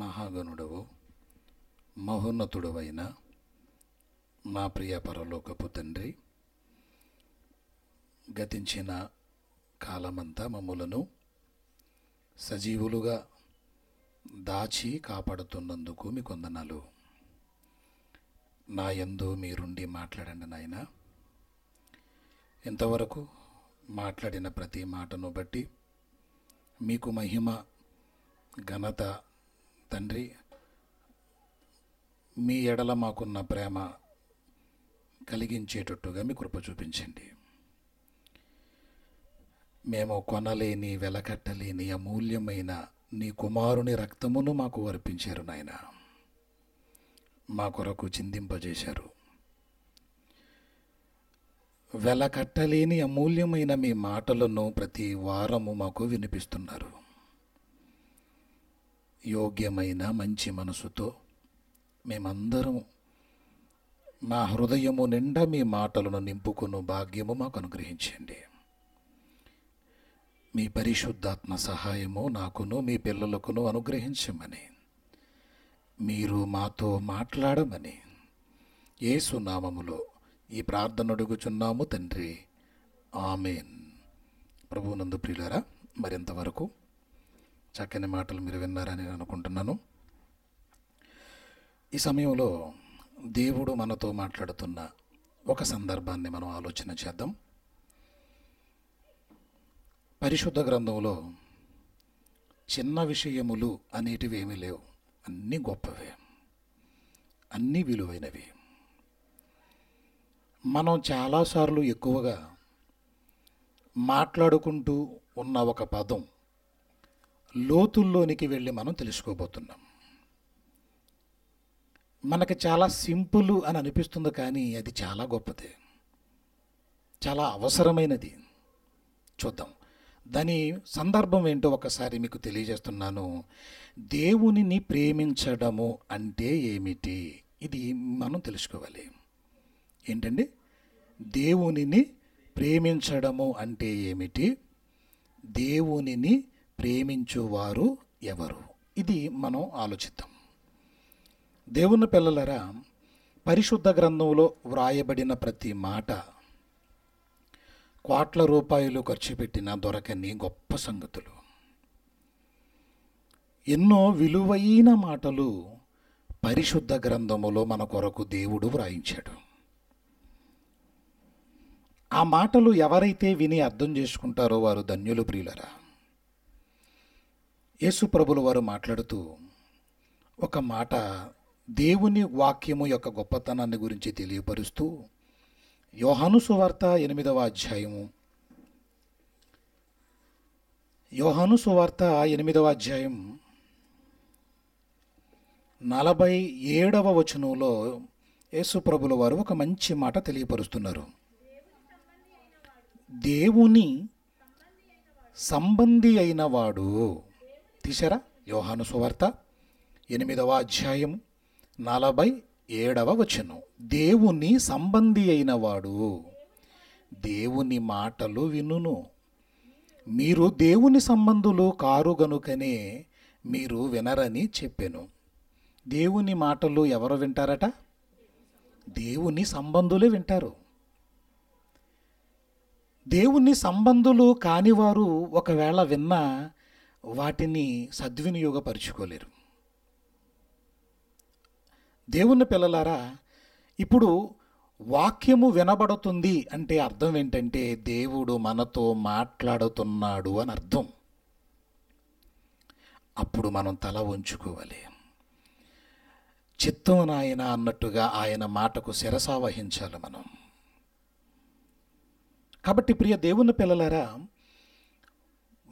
మహాగణుడవు మహోన్నతుడవైన మా ప్రియ పరలోకపు తండ్రి గతించిన కాలమంతా మమ్ములను సజీవులుగా దాచి కాపాడుతున్నందుకు మీ కొందనాలు నా ఎందు మీరుండి మాట్లాడండి నాయన ఇంతవరకు మాట్లాడిన ప్రతి మాటను బట్టి మీకు మహిమ ఘనత తండ్రి మీ ఎడల మాకున్న ప్రేమ కలిగించేటట్టుగా మీ కృప చూపించండి మేము కొనలేని వెలకట్టలేని అమూల్యమైన నీ కుమారుని రక్తమును మాకు అర్పించారు నాయన మా కొరకు చిందింపజేశారు వెలకట్టలేని అమూల్యమైన మీ మాటలను ప్రతి వారము మాకు వినిపిస్తున్నారు యోగ్యమైన మంచి మనసుతో మేమందరం మా హృదయము నిండా మీ మాటలను నింపుకును భాగ్యము మాకు అనుగ్రహించండి మీ పరిశుద్ధాత్మ సహాయము నాకును మీ పిల్లలకును అనుగ్రహించమని మీరు మాతో మాట్లాడమని సునామములో ఈ ప్రార్థన అడుగుచున్నాము తండ్రి ఆమెన్ ప్రభువునందు ప్రియులరా మరింతవరకు చక్కని మాటలు మీరు విన్నారని అనుకుంటున్నాను ఈ సమయంలో దేవుడు మనతో మాట్లాడుతున్న ఒక సందర్భాన్ని మనం ఆలోచన చేద్దాం పరిశుద్ధ గ్రంథంలో చిన్న విషయములు అనేటివి ఏమీ లేవు అన్నీ గొప్పవే అన్నీ విలువైనవి మనం చాలాసార్లు ఎక్కువగా మాట్లాడుకుంటూ ఉన్న ఒక పదం లోతుల్లోనికి వెళ్ళి మనం తెలుసుకోబోతున్నాం మనకి చాలా సింపుల్ అని అనిపిస్తుంది కానీ అది చాలా గొప్పది చాలా అవసరమైనది చూద్దాం దాని సందర్భం ఏంటో ఒకసారి మీకు తెలియజేస్తున్నాను దేవునిని ప్రేమించడము అంటే ఏమిటి ఇది మనం తెలుసుకోవాలి ఏంటండి దేవునిని ప్రేమించడము అంటే ఏమిటి దేవునిని ప్రేమించువారు ఎవరు ఇది మనం ఆలోచిద్దాం దేవుని పిల్లలరా పరిశుద్ధ గ్రంథంలో వ్రాయబడిన ప్రతి మాట కోట్ల రూపాయలు ఖర్చు పెట్టిన దొరకని గొప్ప సంగతులు ఎన్నో విలువైన మాటలు పరిశుద్ధ గ్రంథములో మన కొరకు దేవుడు వ్రాయించాడు ఆ మాటలు ఎవరైతే విని అర్థం చేసుకుంటారో వారు ధన్యులు ప్రియులరా యేసు వారు మాట్లాడుతూ ఒక మాట దేవుని వాక్యము యొక్క గొప్పతనాన్ని గురించి తెలియపరుస్తూ యోహాను సువార్త ఎనిమిదవ అధ్యాయము యోహాను సువార్త ఎనిమిదవ అధ్యాయం నలభై ఏడవ వచనంలో యేసుప్రభుల వారు ఒక మంచి మాట తెలియపరుస్తున్నారు దేవుని సంబంధి అయిన వాడు తీశారా యోహాను సువార్త ఎనిమిదవ అధ్యాయం నలభై ఏడవ వచనం దేవుని సంబంధి అయిన వాడు దేవుని మాటలు వినును మీరు దేవుని సంబంధులు కారు గనుకనే మీరు వినరని చెప్పాను దేవుని మాటలు ఎవరు వింటారట దేవుని సంబంధులే వింటారు దేవుని సంబంధులు కానివారు ఒకవేళ విన్నా వాటిని సద్వినియోగపరుచుకోలేరు దేవుని పిల్లలారా ఇప్పుడు వాక్యము వినబడుతుంది అంటే అర్థం ఏంటంటే దేవుడు మనతో మాట్లాడుతున్నాడు అని అర్థం అప్పుడు మనం తల ఉంచుకోవాలి చిత్తం నాయన అన్నట్టుగా ఆయన మాటకు శిరసా వహించాలి మనం కాబట్టి ప్రియ దేవుని పిల్లలారా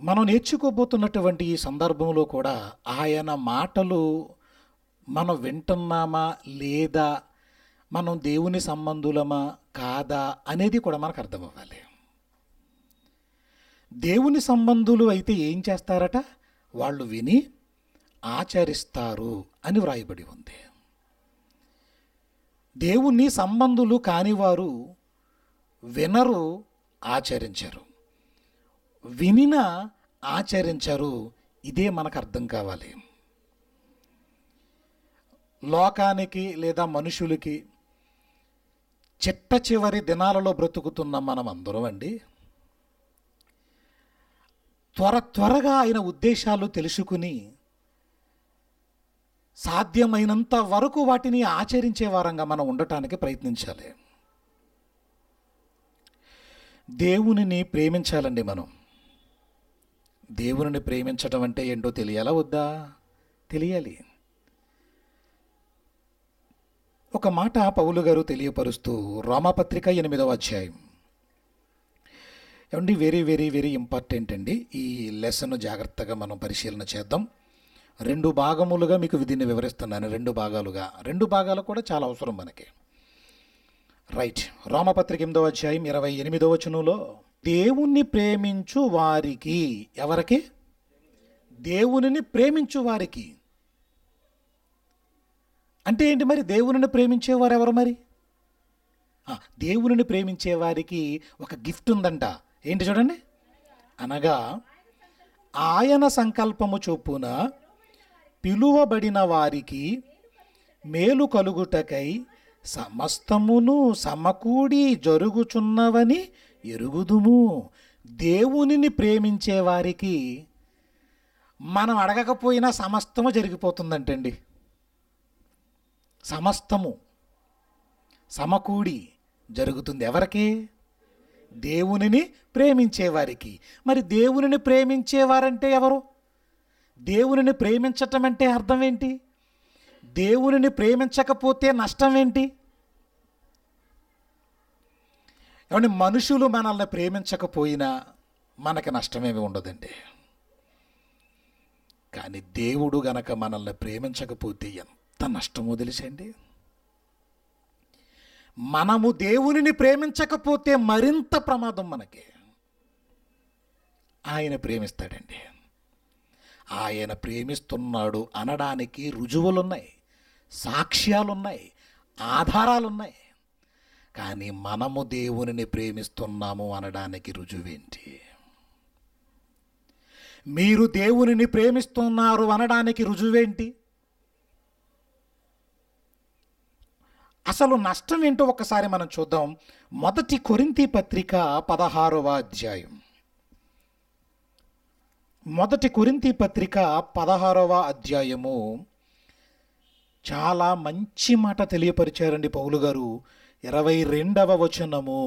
మనం నేర్చుకోబోతున్నటువంటి ఈ సందర్భంలో కూడా ఆయన మాటలు మనం వింటున్నామా లేదా మనం దేవుని సంబంధులమా కాదా అనేది కూడా మనకు అర్థం అవ్వాలి దేవుని సంబంధులు అయితే ఏం చేస్తారట వాళ్ళు విని ఆచరిస్తారు అని వ్రాయబడి ఉంది దేవుని సంబంధులు కానివారు వినరు ఆచరించరు వినినా ఆచరించరు ఇదే మనకు అర్థం కావాలి లోకానికి లేదా మనుషులకి చిట్ట చివరి దినాలలో బ్రతుకుతున్న మనం అందరం అండి త్వర త్వరగా ఆయన ఉద్దేశాలు తెలుసుకుని సాధ్యమైనంత వరకు వాటిని ఆచరించే వారంగా మనం ఉండటానికి ప్రయత్నించాలి దేవునిని ప్రేమించాలండి మనం దేవుని ప్రేమించటం అంటే ఏంటో తెలియాలా వద్దా తెలియాలి ఒక మాట పౌలు గారు తెలియపరుస్తూ రామపత్రిక ఎనిమిదవ అధ్యాయం ఏమండి వెరీ వెరీ వెరీ ఇంపార్టెంట్ అండి ఈ లెసన్ జాగ్రత్తగా మనం పరిశీలన చేద్దాం రెండు భాగములుగా మీకు దీన్ని వివరిస్తున్నాను రెండు భాగాలుగా రెండు భాగాలు కూడా చాలా అవసరం మనకి రైట్ రామపత్రిక ఎనిమిదవ అధ్యాయం ఇరవై ఎనిమిదవ చనులో దేవుణ్ణి ప్రేమించు వారికి ఎవరికి దేవుని ప్రేమించు వారికి అంటే ఏంటి మరి దేవుని ప్రేమించేవారు ఎవరు మరి దేవుని ప్రేమించే వారికి ఒక గిఫ్ట్ ఉందంట ఏంటి చూడండి అనగా ఆయన సంకల్పము చొప్పున పిలువబడిన వారికి మేలు కలుగుటకై సమస్తమును సమకూడి జరుగుచున్నవని ఎరుగుదుము దేవునిని ప్రేమించేవారికి మనం అడగకపోయినా సమస్తము జరిగిపోతుందంటండి సమస్తము సమకూడి జరుగుతుంది ఎవరికి దేవునిని ప్రేమించేవారికి మరి దేవునిని ప్రేమించేవారంటే ఎవరు దేవునిని ప్రేమించటం అంటే అర్థం ఏంటి దేవునిని ప్రేమించకపోతే నష్టం ఏంటి కాబట్టి మనుషులు మనల్ని ప్రేమించకపోయినా మనకి నష్టమేమి ఉండదండి కానీ దేవుడు గనక మనల్ని ప్రేమించకపోతే ఎంత నష్టమో తెలిసండి మనము దేవునిని ప్రేమించకపోతే మరింత ప్రమాదం మనకి ఆయన ప్రేమిస్తాడండి ఆయన ప్రేమిస్తున్నాడు అనడానికి రుజువులున్నాయి సాక్ష్యాలున్నాయి ఆధారాలున్నాయి కానీ మనము దేవునిని ప్రేమిస్తున్నాము అనడానికి రుజువేంటి మీరు దేవునిని ప్రేమిస్తున్నారు అనడానికి రుజువేంటి అసలు నష్టం ఏంటో ఒకసారి మనం చూద్దాం మొదటి కొరింతి పత్రిక పదహారవ అధ్యాయం మొదటి కొరింతి పత్రిక పదహారవ అధ్యాయము చాలా మంచి మాట తెలియపరిచారండి పౌలు గారు ఇరవై రెండవ వచనము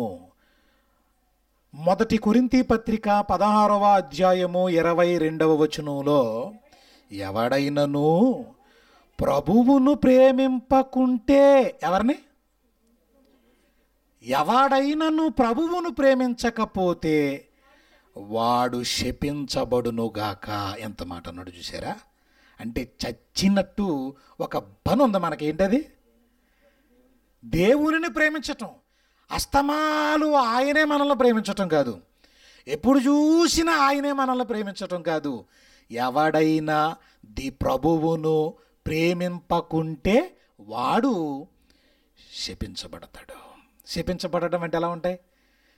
మొదటి కురింతి పత్రిక పదహారవ అధ్యాయము ఇరవై రెండవ వచనంలో ఎవడైనను ప్రభువును ప్రేమింపకుంటే ఎవరిని ఎవడైనను ప్రభువును ప్రేమించకపోతే వాడు శపించబడునుగాక ఎంత మాట అన్నాడు చూసారా అంటే చచ్చినట్టు ఒక పని ఉంది మనకి ఏంటది దేవునిని ప్రేమించటం అస్తమాలు ఆయనే మనల్ని ప్రేమించటం కాదు ఎప్పుడు చూసినా ఆయనే మనల్ని ప్రేమించటం కాదు ఎవడైనా ది ప్రభువును ప్రేమింపకుంటే వాడు శపించబడతాడు శపించబడడం అంటే ఎలా ఉంటాయి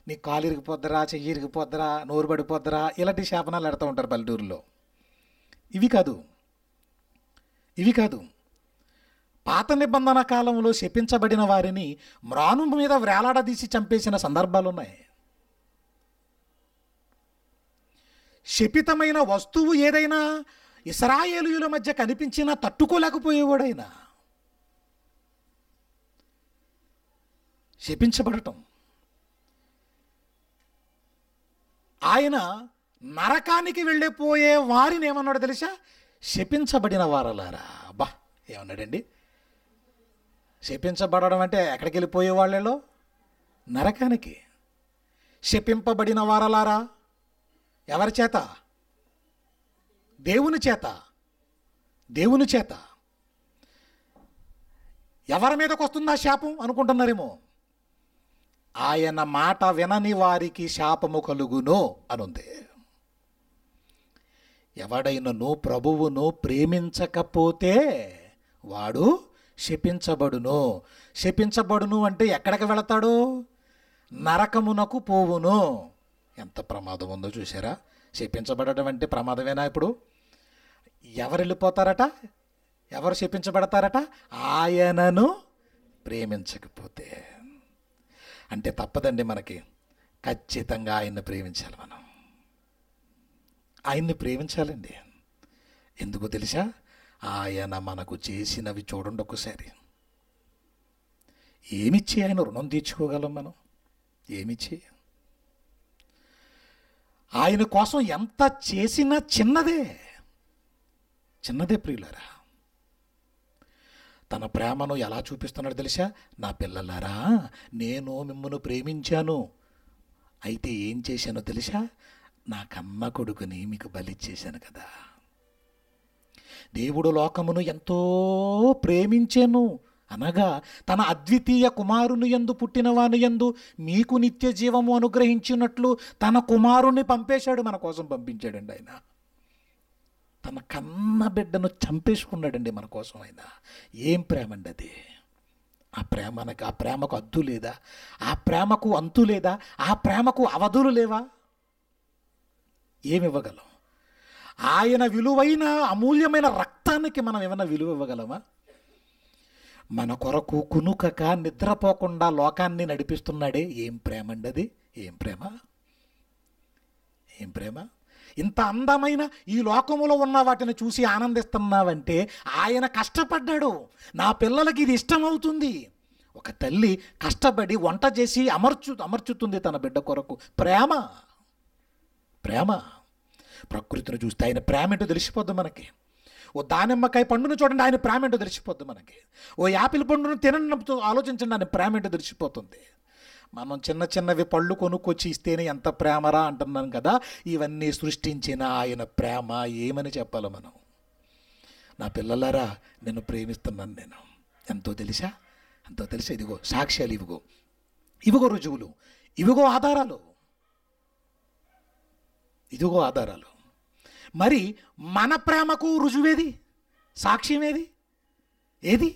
నీ కాలు ఇరిగిపోద్దరా చెయ్యి ఇరిగిపోద్దరా నోరు పడిపోద్దరా ఇలాంటి శాపనాలు ఆడుతూ ఉంటారు పల్లెటూరులో ఇవి కాదు ఇవి కాదు పాత నిబంధన కాలంలో శపించబడిన వారిని మ్రాను మీద వేలాడదీసి చంపేసిన సందర్భాలున్నాయి శపితమైన వస్తువు ఏదైనా ఇస్రాయేలీయుల మధ్య కనిపించినా తట్టుకోలేకపోయేవాడైనా శపించబడటం ఆయన నరకానికి వెళ్ళిపోయే వారిని ఏమన్నాడు తెలుసా శపించబడిన వారలారా బా ఏమన్నాడండి శపించబడడం అంటే ఎక్కడికి వెళ్ళిపోయే వాళ్ళలో నరకానికి శపింపబడిన వారలారా ఎవరి చేత దేవుని చేత దేవుని చేత ఎవరి మీదకి వస్తుందా శాపం అనుకుంటున్నారేమో ఆయన మాట వినని వారికి శాపము కలుగును అనుంది ఎవడైనను ప్రభువును ప్రేమించకపోతే వాడు శపించబడును శపించబడును అంటే ఎక్కడికి వెళతాడు నరకమునకు పోవును ఎంత ప్రమాదం ఉందో చూసారా శపించబడటం అంటే ప్రమాదమేనా ఇప్పుడు ఎవరు వెళ్ళిపోతారట ఎవరు శపించబడతారట ఆయనను ప్రేమించకపోతే అంటే తప్పదండి మనకి ఖచ్చితంగా ఆయన్ని ప్రేమించాలి మనం ఆయన్ని ప్రేమించాలండి ఎందుకు తెలుసా ఆయన మనకు చేసినవి చూడండి ఒకసారి ఏమిచ్చి ఆయన రుణం తీర్చుకోగలం మనం ఏమిచ్చి ఆయన కోసం ఎంత చేసినా చిన్నదే చిన్నదే ప్రియులరా తన ప్రేమను ఎలా చూపిస్తున్నాడు తెలుసా నా పిల్లలారా నేను మిమ్మల్ని ప్రేమించాను అయితే ఏం చేశానో తెలుసా నా కమ్మ కొడుకుని మీకు బలిచ్చేశాను కదా దేవుడు లోకమును ఎంతో ప్రేమించెను అనగా తన అద్వితీయ కుమారుని ఎందు పుట్టినవాని ఎందు మీకు నిత్య జీవము అనుగ్రహించినట్లు తన కుమారుణ్ణి పంపేశాడు మన కోసం పంపించాడండి ఆయన తన కన్న బిడ్డను చంపేసుకున్నాడండి మన కోసం ఆయన ఏం ప్రేమ అండి అది ఆ ప్రేమనకు ఆ ప్రేమకు అద్దు లేదా ఆ ప్రేమకు అంతు లేదా ఆ ప్రేమకు అవధులు లేవా ఏమివ్వగలం ఆయన విలువైన అమూల్యమైన రక్తానికి మనం ఏమైనా విలువ ఇవ్వగలమా మన కొరకు కునుకక నిద్రపోకుండా లోకాన్ని నడిపిస్తున్నాడే ఏం ప్రేమ అండి అది ఏం ప్రేమ ఏం ప్రేమ ఇంత అందమైన ఈ లోకములో ఉన్న వాటిని చూసి ఆనందిస్తున్నావంటే ఆయన కష్టపడ్డాడు నా పిల్లలకి ఇది ఇష్టమవుతుంది ఒక తల్లి కష్టపడి వంట చేసి అమర్చు అమర్చుతుంది తన బిడ్డ కొరకు ప్రేమ ప్రేమ ప్రకృతిని చూస్తే ఆయన ప్రేమ ఏంటో మనకి ఓ దానిమ్మకాయ పండును చూడండి ఆయన ప్రేమ ఏంటో తెలిసిపోద్ది మనకి ఓ యాపిల్ పండును తినడంతో ఆలోచించండి ఆయన ప్రేమ ఏంటో తెలిసిపోతుంది మనం చిన్న చిన్నవి పళ్ళు కొనుక్కొచ్చి ఇస్తేనే ఎంత ప్రేమరా అంటున్నాను కదా ఇవన్నీ సృష్టించిన ఆయన ప్రేమ ఏమని చెప్పాలి మనం నా పిల్లలారా నేను ప్రేమిస్తున్నాను నేను ఎంతో తెలుసా ఎంతో తెలుసా ఇదిగో సాక్ష్యాలు ఇవిగో ఇవిగో రుజువులు ఇవిగో ఆధారాలు ఇదిగో ఆధారాలు మరి మన ప్రేమకు రుజువేది ఏది ఏది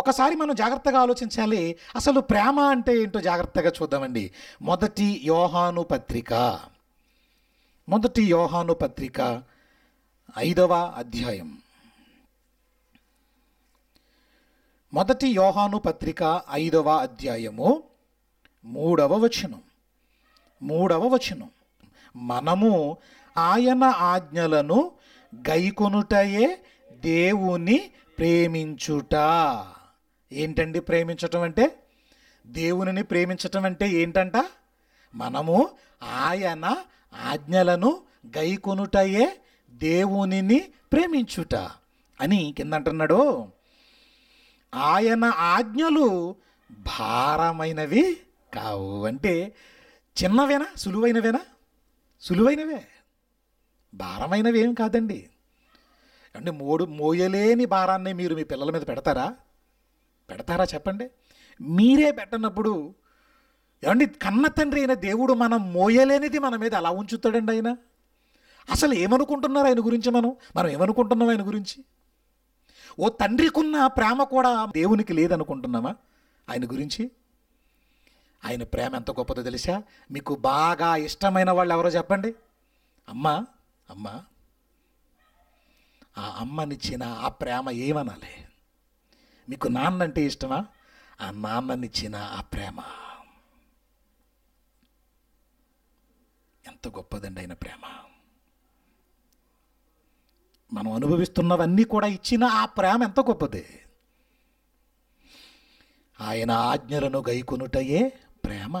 ఒకసారి మనం జాగ్రత్తగా ఆలోచించాలి అసలు ప్రేమ అంటే ఏంటో జాగ్రత్తగా చూద్దామండి మొదటి యోహాను పత్రిక మొదటి యోహాను పత్రిక ఐదవ అధ్యాయం మొదటి యోహాను పత్రిక ఐదవ అధ్యాయము మూడవ వచనం మూడవ వచనం మనము ఆయన ఆజ్ఞలను గైకొనుటయే దేవుని ప్రేమించుట ఏంటండి ప్రేమించటం అంటే దేవునిని ప్రేమించటం అంటే ఏంటంట మనము ఆయన ఆజ్ఞలను గైకొనుటయే దేవునిని ప్రేమించుట అని కిందంటున్నాడు ఆయన ఆజ్ఞలు భారమైనవి కావు అంటే చిన్నవేనా సులువైనవేనా సులువైనవే భారమైనవి ఏం కాదండి అంటే మోడు మోయలేని భారాన్ని మీరు మీ పిల్లల మీద పెడతారా పెడతారా చెప్పండి మీరే పెట్టనప్పుడు ఏమండి కన్న తండ్రి అయిన దేవుడు మనం మోయలేనిది మన మీద అలా ఉంచుతాడండి ఆయన అసలు ఏమనుకుంటున్నారు ఆయన గురించి మనం మనం ఏమనుకుంటున్నాం ఆయన గురించి ఓ తండ్రికున్న ప్రేమ కూడా దేవునికి లేదనుకుంటున్నామా ఆయన గురించి ఆయన ప్రేమ ఎంత గొప్పదో తెలుసా మీకు బాగా ఇష్టమైన వాళ్ళు ఎవరో చెప్పండి అమ్మా అమ్మ ఆ అమ్మనిచ్చిన ఆ ప్రేమ ఏమనాలి మీకు నాన్న అంటే ఇష్టమా ఆ నాన్ననిచ్చిన ఆ ప్రేమ ఎంత గొప్పదండి ఆయన ప్రేమ మనం అనుభవిస్తున్నవన్నీ కూడా ఇచ్చిన ఆ ప్రేమ ఎంత గొప్పది ఆయన ఆజ్ఞలను గైకొనుటయే ప్రేమ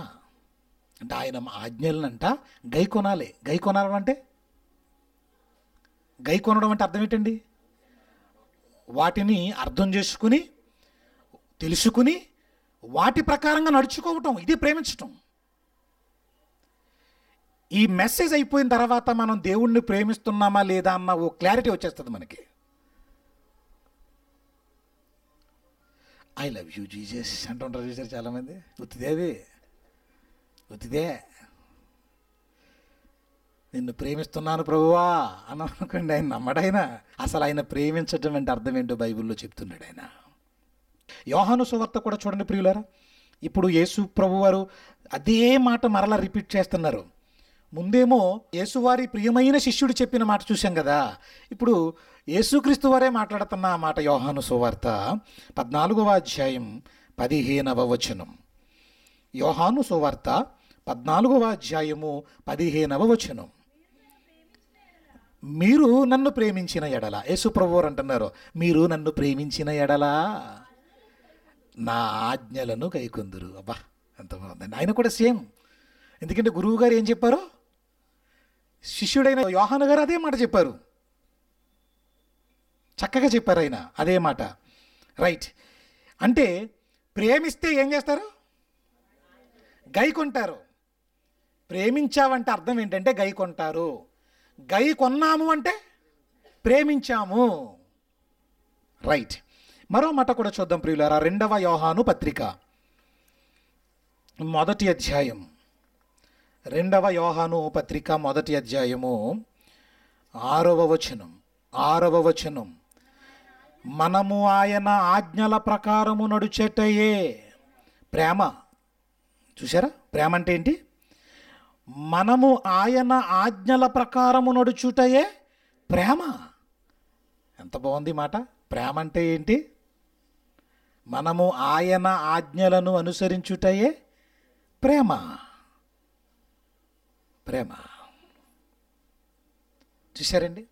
అంటే ఆయన ఆజ్ఞలనంట గైకొనాలి గైకొనాలంటే గై కొనడం అంటే అర్థం ఏంటండి వాటిని అర్థం చేసుకుని తెలుసుకుని వాటి ప్రకారంగా నడుచుకోవటం ఇది ప్రేమించటం ఈ మెసేజ్ అయిపోయిన తర్వాత మనం దేవుణ్ణి ప్రేమిస్తున్నామా లేదా అన్న ఓ క్లారిటీ వచ్చేస్తుంది మనకి ఐ లవ్ యూ జీజస్ అంటుంటారు చూసారు చాలామంది ఉత్తిదే అది ఉత్తిదే నిన్ను ప్రేమిస్తున్నాను ప్రభువా అని అనుకోండి ఆయన నమ్మడైనా అసలు ఆయన ప్రేమించడం అంటే అర్థం ఏంటో బైబిల్లో చెప్తున్నాడు ఆయన యోహాను సువర్త కూడా చూడండి ప్రియులారా ఇప్పుడు యేసు ప్రభు వారు అదే మాట మరలా రిపీట్ చేస్తున్నారు ముందేమో యేసువారి ప్రియమైన శిష్యుడు చెప్పిన మాట చూశాం కదా ఇప్పుడు యేసుక్రీస్తు వారే మాట్లాడుతున్న ఆ మాట యోహాను సువార్త పద్నాలుగవ అధ్యాయం పదిహేనవ వచనం యోహాను సువార్త పద్నాలుగవ అధ్యాయము పదిహేనవ వచనం మీరు నన్ను ప్రేమించిన ఎడల యేసుప్రభువారు అంటున్నారు మీరు నన్ను ప్రేమించిన ఎడల నా ఆజ్ఞలను కైకొందురు అబ్బా ఎంత బాగుందండి ఆయన కూడా సేమ్ ఎందుకంటే గురువు గారు ఏం చెప్పారు శిష్యుడైన యోహాను గారు అదే మాట చెప్పారు చక్కగా చెప్పారు ఆయన అదే మాట రైట్ అంటే ప్రేమిస్తే ఏం చేస్తారు గై కొంటారు ప్రేమించావంటే అర్థం ఏంటంటే గై కొంటారు గై కొన్నాము అంటే ప్రేమించాము రైట్ మరో మాట కూడా చూద్దాం ప్రియులారా రెండవ యోహాను పత్రిక మొదటి అధ్యాయం రెండవ యోహాను పత్రిక మొదటి అధ్యాయము ఆరవ వచనం ఆరవ వచనం మనము ఆయన ఆజ్ఞల ప్రకారము నడుచేటయే ప్రేమ చూసారా ప్రేమ అంటే ఏంటి మనము ఆయన ఆజ్ఞల ప్రకారము నడుచుటయే ప్రేమ ఎంత బాగుంది మాట ప్రేమ అంటే ఏంటి మనము ఆయన ఆజ్ఞలను అనుసరించుటయే ప్రేమ ప్రేమ చూశారండి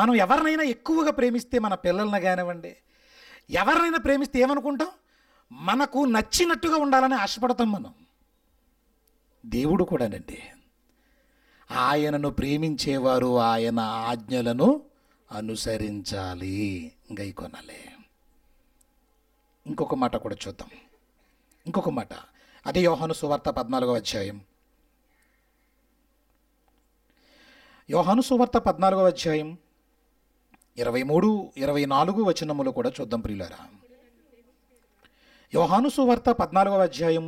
మనం ఎవరినైనా ఎక్కువగా ప్రేమిస్తే మన పిల్లలను కానివ్వండి ఎవరినైనా ప్రేమిస్తే ఏమనుకుంటాం మనకు నచ్చినట్టుగా ఉండాలని ఆశపడతాం మనం దేవుడు కూడానండి ఆయనను ప్రేమించేవారు ఆయన ఆజ్ఞలను అనుసరించాలి గైకొనలే ఇంకొక మాట కూడా చూద్దాం ఇంకొక మాట అదే యోహాను సువార్త పద్నాలుగో అధ్యాయం యోహాను సువార్త పద్నాలుగో అధ్యాయం ఇరవై మూడు ఇరవై నాలుగు వచనములు కూడా చూద్దాం ప్రియులారా యోహాను సువార్త పద్నాలుగవ అధ్యాయం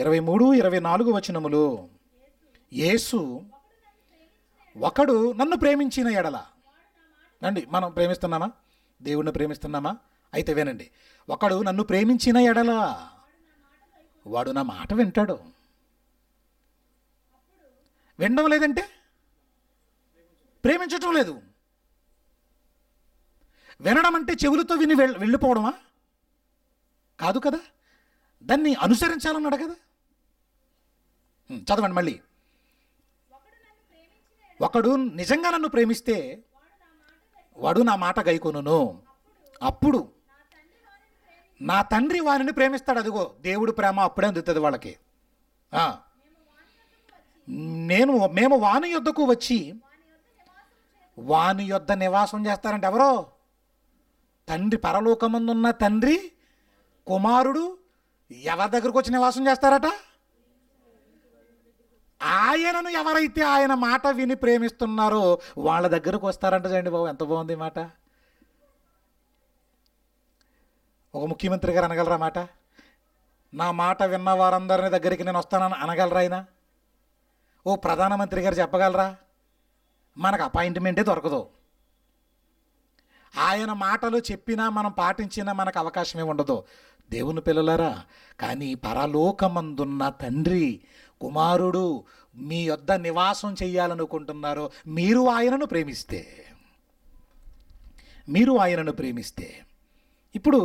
ఇరవై మూడు ఇరవై నాలుగు వచనములు యేసు ఒకడు నన్ను ప్రేమించిన ఎడల అండి మనం ప్రేమిస్తున్నామా దేవుణ్ణి ప్రేమిస్తున్నామా అయితే వేనండి ఒకడు నన్ను ప్రేమించిన ఎడల వాడు నా మాట వింటాడు వినడం లేదంటే ప్రేమించటం లేదు వినడం అంటే చెవులతో విని వెళ్ళిపోవడమా కాదు కదా దాన్ని అనుసరించాలన్నాడు కదా చదవండి మళ్ళీ ఒకడు నిజంగా నన్ను ప్రేమిస్తే వాడు నా మాట గైకొనును అప్పుడు నా తండ్రి వారిని ప్రేమిస్తాడు అదిగో దేవుడు ప్రేమ అప్పుడే అందుతుంది వాళ్ళకి నేను మేము వాని యొద్దకు వచ్చి వాని యొద్ద నివాసం చేస్తారంటే ఎవరో తండ్రి పరలోకమందున్న తండ్రి కుమారుడు ఎవరి దగ్గరకు వచ్చి నివాసం చేస్తారట ఆయనను ఎవరైతే ఆయన మాట విని ప్రేమిస్తున్నారో వాళ్ళ దగ్గరకు వస్తారంట చూడండి బాబు ఎంత బాగుంది మాట ఒక ముఖ్యమంత్రి గారు అనగలరా మాట నా మాట విన్న వారందరిని దగ్గరికి నేను వస్తానని అనగలరా ఆయన ఓ ప్రధానమంత్రి గారు చెప్పగలరా మనకు అపాయింట్మెంటే దొరకదు ఆయన మాటలు చెప్పినా మనం పాటించినా మనకు అవకాశమే ఉండదు దేవుని పిల్లలారా కానీ పరలోకమందున్న తండ్రి కుమారుడు మీ యొద్ద నివాసం చేయాలనుకుంటున్నారో మీరు ఆయనను ప్రేమిస్తే మీరు ఆయనను ప్రేమిస్తే ఇప్పుడు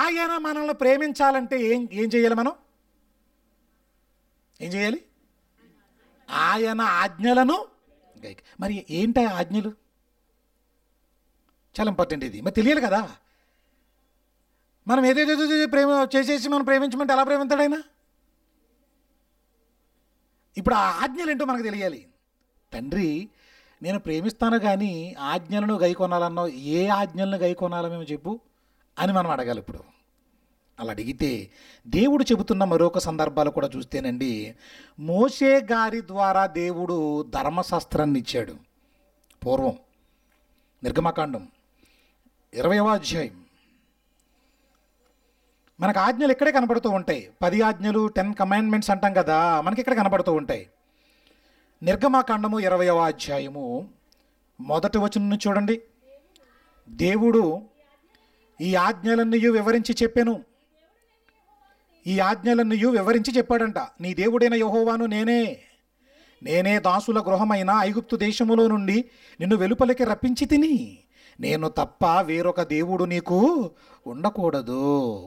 ఆయన మనల్ని ప్రేమించాలంటే ఏం ఏం చేయాలి మనం ఏం చేయాలి ఆయన ఆజ్ఞలను మరి ఏంటి ఆజ్ఞలు చాలా ఇంపార్టెంట్ ఇది మరి తెలియాలి కదా మనం ఏదేదో ప్రేమ చేసేసి మనం ప్రేమించమంటే ఎలా ప్రేమిస్తాడైనా ఇప్పుడు ఆ ఆజ్ఞలు ఏంటో మనకు తెలియాలి తండ్రి నేను ప్రేమిస్తాను కానీ ఆజ్ఞలను గైకొనాలన్నావు ఏ ఆజ్ఞలను గైకొనాలో మేము చెప్పు అని మనం అడగాలి ఇప్పుడు అలా అడిగితే దేవుడు చెబుతున్న మరొక సందర్భాలు కూడా చూస్తేనండి మోసే గారి ద్వారా దేవుడు ధర్మశాస్త్రాన్ని ఇచ్చాడు పూర్వం నిర్గమకాండం ఇరవయవ అధ్యాయం మనకు ఆజ్ఞలు ఇక్కడే కనబడుతూ ఉంటాయి పది ఆజ్ఞలు టెన్ కమాండ్మెంట్స్ అంటాం కదా మనకి ఇక్కడ కనబడుతూ ఉంటాయి నిర్గమాకాండము ఇరవయవ అధ్యాయము మొదటి వచనం చూడండి దేవుడు ఈ ఆజ్ఞలన్నీ వివరించి చెప్పాను ఈ ఆజ్ఞలన్నీ వివరించి చెప్పాడంట నీ దేవుడైన యహోవాను నేనే నేనే దాసుల గృహమైన ఐగుప్తు దేశములో నుండి నిన్ను వెలుపలికి రప్పించి తిని నేను తప్ప వేరొక దేవుడు నీకు ఉండకూడదు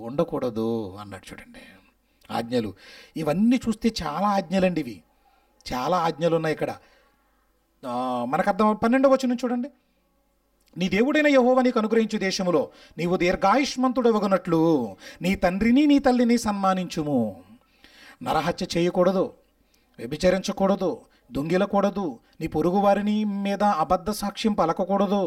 ఉండకూడదు అన్నాడు చూడండి ఆజ్ఞలు ఇవన్నీ చూస్తే చాలా ఆజ్ఞలండి ఇవి చాలా ఆజ్ఞలు ఉన్నాయి ఇక్కడ మనకు అర్థం పన్నెండవ వచ్చిన చూడండి నీ దేవుడైన యహోవ నీకు అనుగ్రహించు దేశములో నీవు దీర్ఘాయుష్మంతుడు ఇవ్వగనట్లు నీ తండ్రిని నీ తల్లిని సన్మానించుము నరహత్య చేయకూడదు వ్యభిచరించకూడదు దొంగిలకూడదు నీ పొరుగువారిని మీద అబద్ధ సాక్ష్యం పలకకూడదు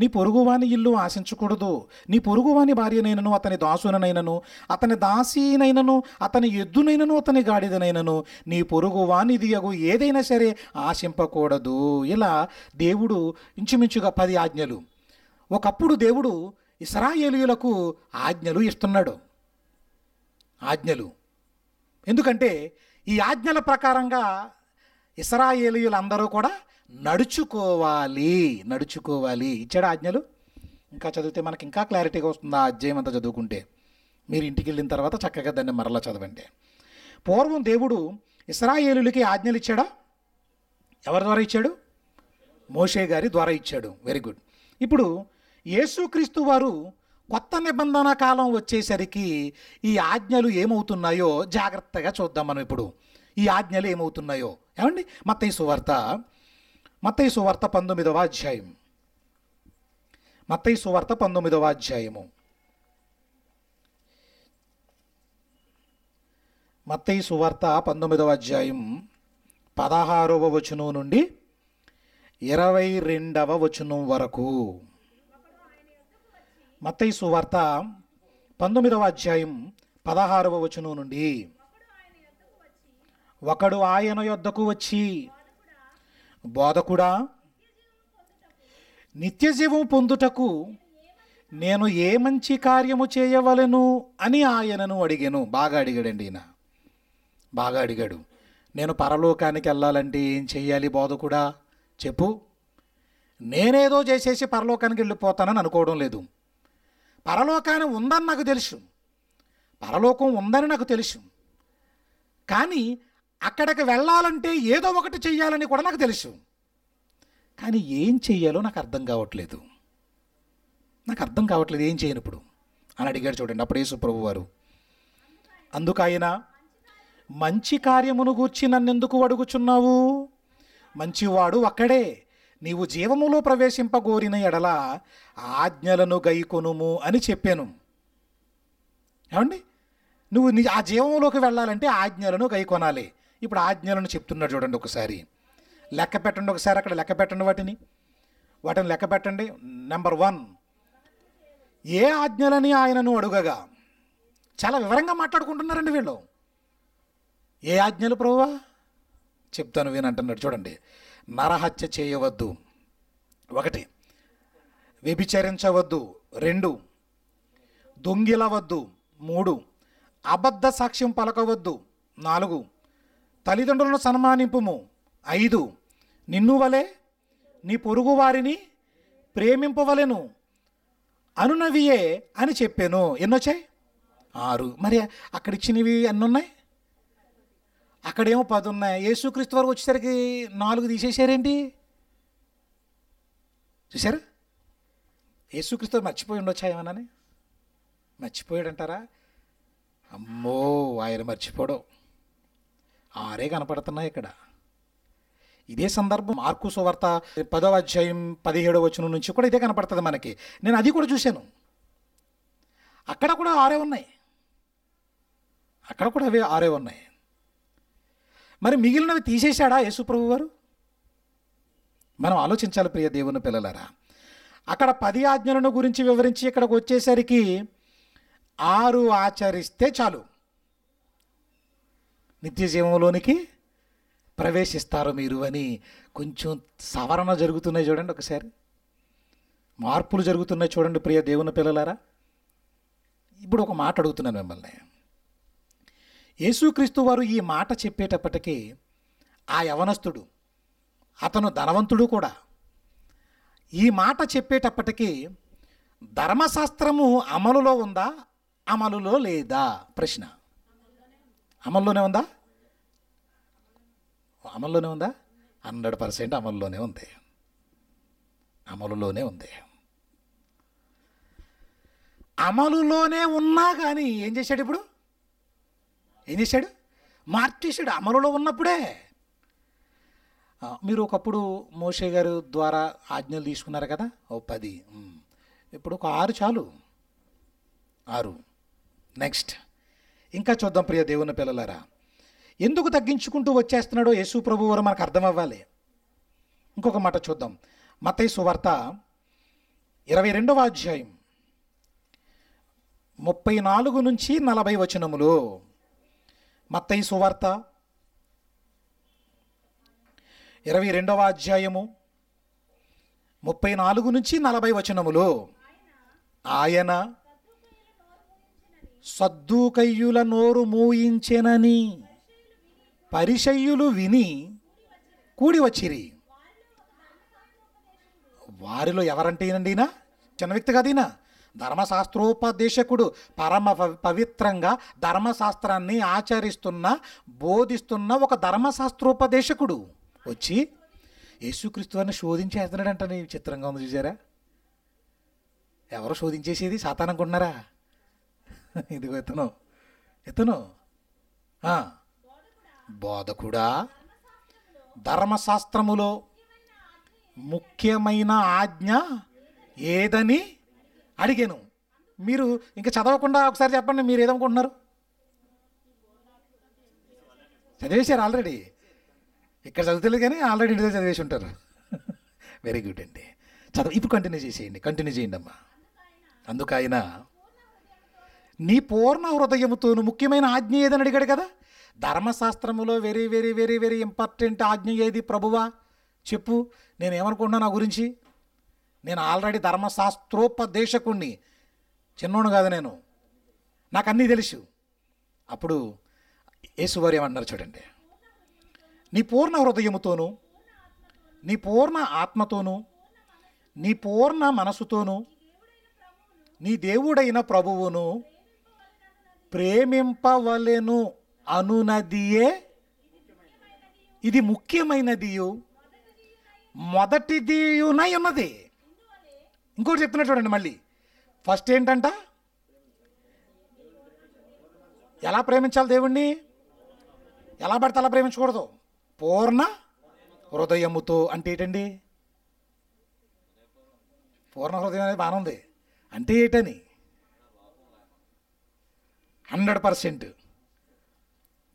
నీ పొరుగువాని ఇల్లు ఆశించకూడదు నీ పొరుగువాని భార్యనైనను అతని దాసునైనను అతని దాసీనైనను అతని ఎద్దునైనను అతని గాడిదనైనను నీ పొరుగువాని దియగు ఏదైనా సరే ఆశింపకూడదు ఇలా దేవుడు ఇంచుమించుగా పది ఆజ్ఞలు ఒకప్పుడు దేవుడు ఇస్రాయేలీయులకు ఆజ్ఞలు ఇస్తున్నాడు ఆజ్ఞలు ఎందుకంటే ఈ ఆజ్ఞల ప్రకారంగా ఇస్రాయేలీయులందరూ కూడా నడుచుకోవాలి నడుచుకోవాలి ఇచ్చాడు ఆజ్ఞలు ఇంకా చదివితే మనకి ఇంకా క్లారిటీగా వస్తుంది ఆ అధ్యయం అంతా చదువుకుంటే మీరు ఇంటికి వెళ్ళిన తర్వాత చక్కగా దాన్ని మరలా చదవండి పూర్వం దేవుడు ఇస్రాయేలులకి ఆజ్ఞలు ఇచ్చాడా ఎవరి ద్వారా ఇచ్చాడు మోషే గారి ద్వారా ఇచ్చాడు వెరీ గుడ్ ఇప్పుడు యేసుక్రీస్తు వారు కొత్త నిబంధన కాలం వచ్చేసరికి ఈ ఆజ్ఞలు ఏమవుతున్నాయో జాగ్రత్తగా చూద్దాం మనం ఇప్పుడు ఈ ఆజ్ఞలు ఏమవుతున్నాయో ఏమండి మత్తయ్య సువార్త మత్తయ్య సువార్త పంతొమ్మిదవ అధ్యాయం మత్తయ్య సువార్త పంతొమ్మిదవ అధ్యాయము మత్తయ్య సువార్త పంతొమ్మిదవ అధ్యాయం పదహారవ వచనం నుండి ఇరవై రెండవ వచనం వరకు మత్తయ్య సువార్త పంతొమ్మిదవ అధ్యాయం పదహారవ వచనం నుండి ఒకడు ఆయన యొద్దకు వచ్చి బోధకుడా నిత్యజీవం పొందుటకు నేను ఏ మంచి కార్యము చేయవలను అని ఆయనను అడిగాను బాగా అడిగాడండి ఈయన బాగా అడిగాడు నేను పరలోకానికి వెళ్ళాలంటే ఏం చేయాలి బోధకుడా చెప్పు నేనేదో చేసేసి పరలోకానికి వెళ్ళిపోతానని అనుకోవడం లేదు పరలోకాన్ని ఉందని నాకు తెలుసు పరలోకం ఉందని నాకు తెలుసు కానీ అక్కడికి వెళ్ళాలంటే ఏదో ఒకటి చెయ్యాలని కూడా నాకు తెలుసు కానీ ఏం చెయ్యాలో నాకు అర్థం కావట్లేదు నాకు అర్థం కావట్లేదు ఏం చేయను ఇప్పుడు అని అడిగాడు చూడండి అప్పుడు యేసు ప్రభు వారు అందుకైన మంచి కార్యమును గూర్చి నన్నెందుకు అడుగుచున్నావు మంచివాడు ఒక్కడే నీవు జీవములో ప్రవేశింపగోరిన ఎడల ఆజ్ఞలను గైకొనుము అని చెప్పాను ఏమండి నువ్వు ఆ జీవంలోకి వెళ్ళాలంటే ఆజ్ఞలను గైకొనాలి ఇప్పుడు ఆజ్ఞలను చెప్తున్నాడు చూడండి ఒకసారి లెక్క పెట్టండి ఒకసారి అక్కడ లెక్క పెట్టండి వాటిని వాటిని లెక్క పెట్టండి నెంబర్ వన్ ఏ ఆజ్ఞలని ఆయనను అడుగగా చాలా వివరంగా మాట్లాడుకుంటున్నారండి వీళ్ళు ఏ ఆజ్ఞలు ప్రభువా చెప్తాను వీనంటున్నాడు చూడండి నరహత్య చేయవద్దు ఒకటి వ్యభిచరించవద్దు రెండు దొంగిలవద్దు మూడు అబద్ధ సాక్ష్యం పలకవద్దు నాలుగు తల్లిదండ్రులను సన్మానింపు ఐదు నిన్ను వలె నీ పొరుగు వారిని ప్రేమింపవలెను అనునవియే అని చెప్పాను ఎన్నొచ్చాయి ఆరు మరి అక్కడ ఇచ్చినవి ఉన్నాయి అక్కడేమో పది ఉన్నాయి యేసుక్రీస్తు వరకు వచ్చేసరికి నాలుగు తీసేసారేంటి చూసారు యేసుక్రీస్తు మర్చిపోయి ఉండొచ్చా మర్చిపోయాడు మర్చిపోయాడంటారా అమ్మో ఆయన మర్చిపోడు ఆరే కనపడుతున్నాయి ఇక్కడ ఇదే సందర్భం మార్కు సువార్త పదవ అధ్యాయం పదిహేడవ వచనం నుంచి కూడా ఇదే కనపడుతుంది మనకి నేను అది కూడా చూశాను అక్కడ కూడా ఆరే ఉన్నాయి అక్కడ కూడా అవి ఆరే ఉన్నాయి మరి మిగిలినవి తీసేశాడా యేసుప్రభు వారు మనం ఆలోచించాలి ప్రియ దేవుని పిల్లలారా అక్కడ పది ఆజ్ఞలను గురించి వివరించి ఇక్కడికి వచ్చేసరికి ఆరు ఆచరిస్తే చాలు నిత్య జీవంలోనికి ప్రవేశిస్తారు మీరు అని కొంచెం సవరణ జరుగుతున్నాయి చూడండి ఒకసారి మార్పులు జరుగుతున్నాయి చూడండి ప్రియ దేవుని పిల్లలారా ఇప్పుడు ఒక మాట అడుగుతున్నాను మిమ్మల్ని యేసుక్రీస్తు వారు ఈ మాట చెప్పేటప్పటికీ ఆ యవనస్తుడు అతను ధనవంతుడు కూడా ఈ మాట చెప్పేటప్పటికీ ధర్మశాస్త్రము అమలులో ఉందా అమలులో లేదా ప్రశ్న అమల్లోనే ఉందా అమల్లోనే ఉందా హండ్రెడ్ పర్సెంట్ అమల్లోనే ఉంది అమలులోనే ఉంది అమలులోనే ఉన్నా కానీ ఏం చేశాడు ఇప్పుడు ఏం చేశాడు మార్చేశాడు అమలులో ఉన్నప్పుడే మీరు ఒకప్పుడు మోషే గారు ద్వారా ఆజ్ఞలు తీసుకున్నారు కదా ఓ పది ఇప్పుడు ఒక ఆరు చాలు ఆరు నెక్స్ట్ ఇంకా చూద్దాం ప్రియ దేవుని పిల్లలారా ఎందుకు తగ్గించుకుంటూ వచ్చేస్తున్నాడో యేసు ప్రభు వారు మనకు అర్థం అవ్వాలి ఇంకొక మాట చూద్దాం మతయ్య సువార్త ఇరవై రెండవ అధ్యాయం ముప్పై నాలుగు నుంచి నలభై వచనములు మత్తయి సువార్త ఇరవై రెండవ అధ్యాయము ముప్పై నాలుగు నుంచి నలభై వచనములు ఆయన సద్దూకయ్యుల నోరు మూయించెనని పరిశయ్యులు విని కూడి వచ్చిరి వారిలో ఎవరంటే ఎవరంటేనండినా చిన్న వ్యక్తి కాదీనా ధర్మశాస్త్రోపదేశకుడు పరమ పవిత్రంగా ధర్మశాస్త్రాన్ని ఆచరిస్తున్న బోధిస్తున్న ఒక ధర్మశాస్త్రోపదేశకుడు వచ్చి యేసుక్రీస్తు అని శోధించేస్తున్నాడంటే చిత్రంగా ఉంది చూసారా ఎవరు శోధించేసేది ఉన్నారా ఇదిగో ఇతను ఇతను బోధకుడా ధర్మశాస్త్రములో ముఖ్యమైన ఆజ్ఞ ఏదని అడిగాను మీరు ఇంకా చదవకుండా ఒకసారి చెప్పండి మీరు ఏదనుకుంటున్నారు చదివేశారు ఆల్రెడీ ఇక్కడ చదువుతలేదు కానీ ఆల్రెడీ ఇంటి చదివేసి ఉంటారు వెరీ గుడ్ అండి చదువు ఇప్పుడు కంటిన్యూ చేసేయండి కంటిన్యూ చేయండి అమ్మా అందుకైనా నీ పూర్ణ హృదయముతోను ముఖ్యమైన ఆజ్ఞ ఏదని అడిగాడు కదా ధర్మశాస్త్రములో very very very very important ఆజ్ఞ ఏది ప్రభువా చెప్పు నేనేమనుకుంటున్నా నా గురించి నేను ఆల్రెడీ ధర్మశాస్త్రోపదేశకుణ్ణి చిన్నోడు కాదు నేను నాకు అన్నీ తెలుసు అప్పుడు యేసువారు ఏమన్నారు చూడండి నీ పూర్ణ హృదయముతోనూ నీ పూర్ణ ఆత్మతోనూ నీ పూర్ణ మనసుతోనూ నీ దేవుడైన ప్రభువును ప్రేమింపవలెను అనునదియే ఇది ముఖ్యమైనదియు మొదటిదియునై ఉన్నది ఇంకోటి చెప్తున్నా చూడండి మళ్ళీ ఫస్ట్ ఏంటంట ఎలా ప్రేమించాలి దేవుణ్ణి ఎలా పడితే అలా ప్రేమించకూడదు పూర్ణ హృదయముతో అంటే ఏంటండి పూర్ణ హృదయం అనేది బాగానే ఉంది అంటే ఏంటని హండ్రెడ్ పర్సెంట్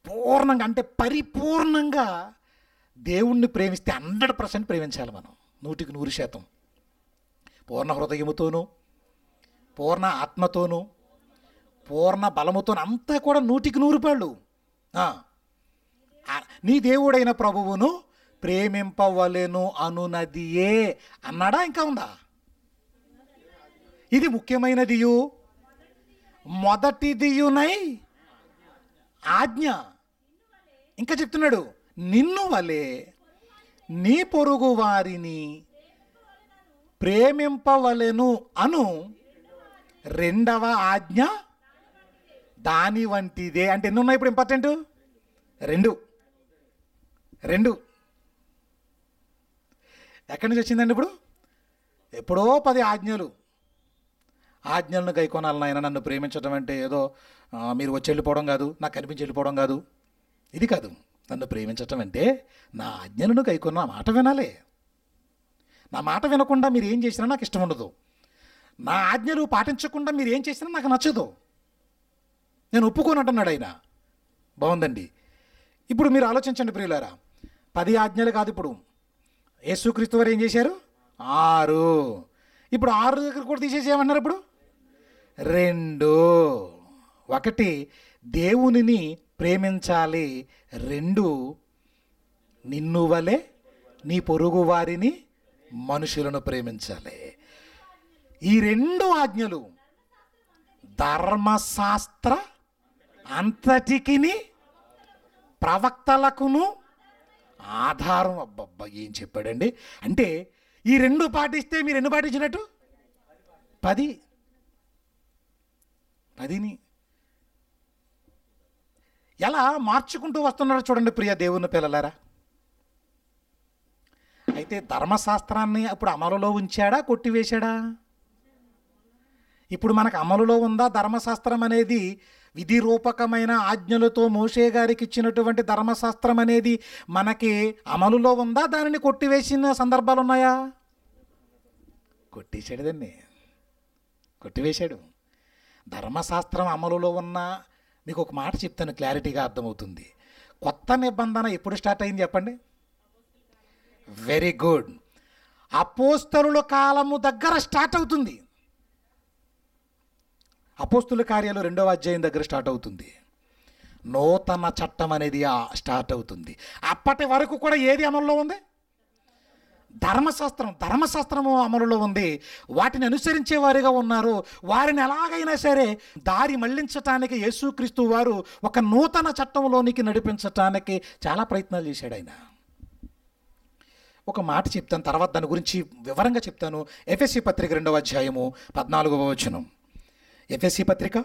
పూర్ణంగా అంటే పరిపూర్ణంగా దేవుణ్ణి ప్రేమిస్తే హండ్రెడ్ పర్సెంట్ ప్రేమించాలి మనం నూటికి నూరు శాతం పూర్ణ హృదయముతోనూ పూర్ణ ఆత్మతోనూ పూర్ణ బలముతోనూ అంతా కూడా నూటికి నూరు పళ్ళు నీ దేవుడైన ప్రభువును ప్రేమింపవలేను అనునదియే అన్నాడా ఇంకా ఉందా ఇది ముఖ్యమైనదియు మొదటిదియునై ఆజ్ఞ ఇంకా చెప్తున్నాడు నిన్ను వలే నీ పొరుగు వారిని ప్రేమింపవలెను అను రెండవ ఆజ్ఞ దాని వంటిదే అంటే ఎన్ని ఉన్నాయి ఇప్పుడు ఇంపార్టెంట్ రెండు రెండు ఎక్కడి నుంచి వచ్చిందండి ఇప్పుడు ఎప్పుడో పది ఆజ్ఞలు ఆజ్ఞలను గైకోనాలి నాయన నన్ను ప్రేమించడం అంటే ఏదో మీరు వచ్చి వెళ్ళిపోవడం కాదు నాకు కనిపించి వెళ్ళిపోవడం కాదు ఇది కాదు నన్ను ప్రేమించటం అంటే నా ఆజ్ఞలను గైకొన్న మాట వినాలి నా మాట వినకుండా మీరు ఏం చేసినా నాకు ఇష్టం ఉండదు నా ఆజ్ఞలు పాటించకుండా మీరు ఏం చేసినా నాకు నచ్చదు నేను ఒప్పుకొని అంటున్నాడు ఆయన బాగుందండి ఇప్పుడు మీరు ఆలోచించండి ప్రియులారా పది ఆజ్ఞలు కాదు ఇప్పుడు యేసుక్రీస్తు వారు ఏం చేశారు ఆరు ఇప్పుడు ఆరు దగ్గర కూడా తీసేసేయమన్నారు ఇప్పుడు రెండు ఒకటి దేవునిని ప్రేమించాలి రెండు నిన్ను వలె నీ పొరుగు వారిని మనుషులను ప్రేమించాలి ఈ రెండు ఆజ్ఞలు ధర్మశాస్త్ర అంతటికిని ప్రవక్తలకును ఆధారం అబ్బబ్బ ఏం చెప్పాడండి అంటే ఈ రెండు పాటిస్తే మీరు ఎన్ని పాటించినట్టు పది అదిని ఎలా మార్చుకుంటూ వస్తున్నారో చూడండి ప్రియ దేవుని పిల్లలారా అయితే ధర్మశాస్త్రాన్ని అప్పుడు అమలులో ఉంచాడా కొట్టివేశాడా ఇప్పుడు మనకు అమలులో ఉందా ధర్మశాస్త్రం అనేది విధి రూపకమైన ఆజ్ఞలతో మోషే గారికి ఇచ్చినటువంటి ధర్మశాస్త్రం అనేది మనకి అమలులో ఉందా దానిని కొట్టివేసిన సందర్భాలు ఉన్నాయా కొట్టేశాడు దాన్ని కొట్టివేశాడు ధర్మశాస్త్రం అమలులో ఉన్న మీకు ఒక మాట చెప్తాను క్లారిటీగా అర్థమవుతుంది కొత్త నిబంధన ఎప్పుడు స్టార్ట్ అయింది చెప్పండి వెరీ గుడ్ అపోస్తరుల కాలము దగ్గర స్టార్ట్ అవుతుంది అపోస్తుల కార్యాలు రెండవ అధ్యాయం దగ్గర స్టార్ట్ అవుతుంది నూతన చట్టం అనేది స్టార్ట్ అవుతుంది అప్పటి వరకు కూడా ఏది అమల్లో ఉంది ధర్మశాస్త్రం ధర్మశాస్త్రము అమలులో ఉంది వాటిని అనుసరించే వారిగా ఉన్నారు వారిని ఎలాగైనా సరే దారి మళ్లించటానికి యేసుక్రీస్తు వారు ఒక నూతన చట్టంలోనికి నడిపించటానికి చాలా ప్రయత్నాలు చేశాడు ఆయన ఒక మాట చెప్తాను తర్వాత దాని గురించి వివరంగా చెప్తాను ఎఫ్ఎస్సి పత్రిక రెండవ అధ్యాయము పద్నాలుగవ వచనం ఎఫ్ఎస్సి పత్రిక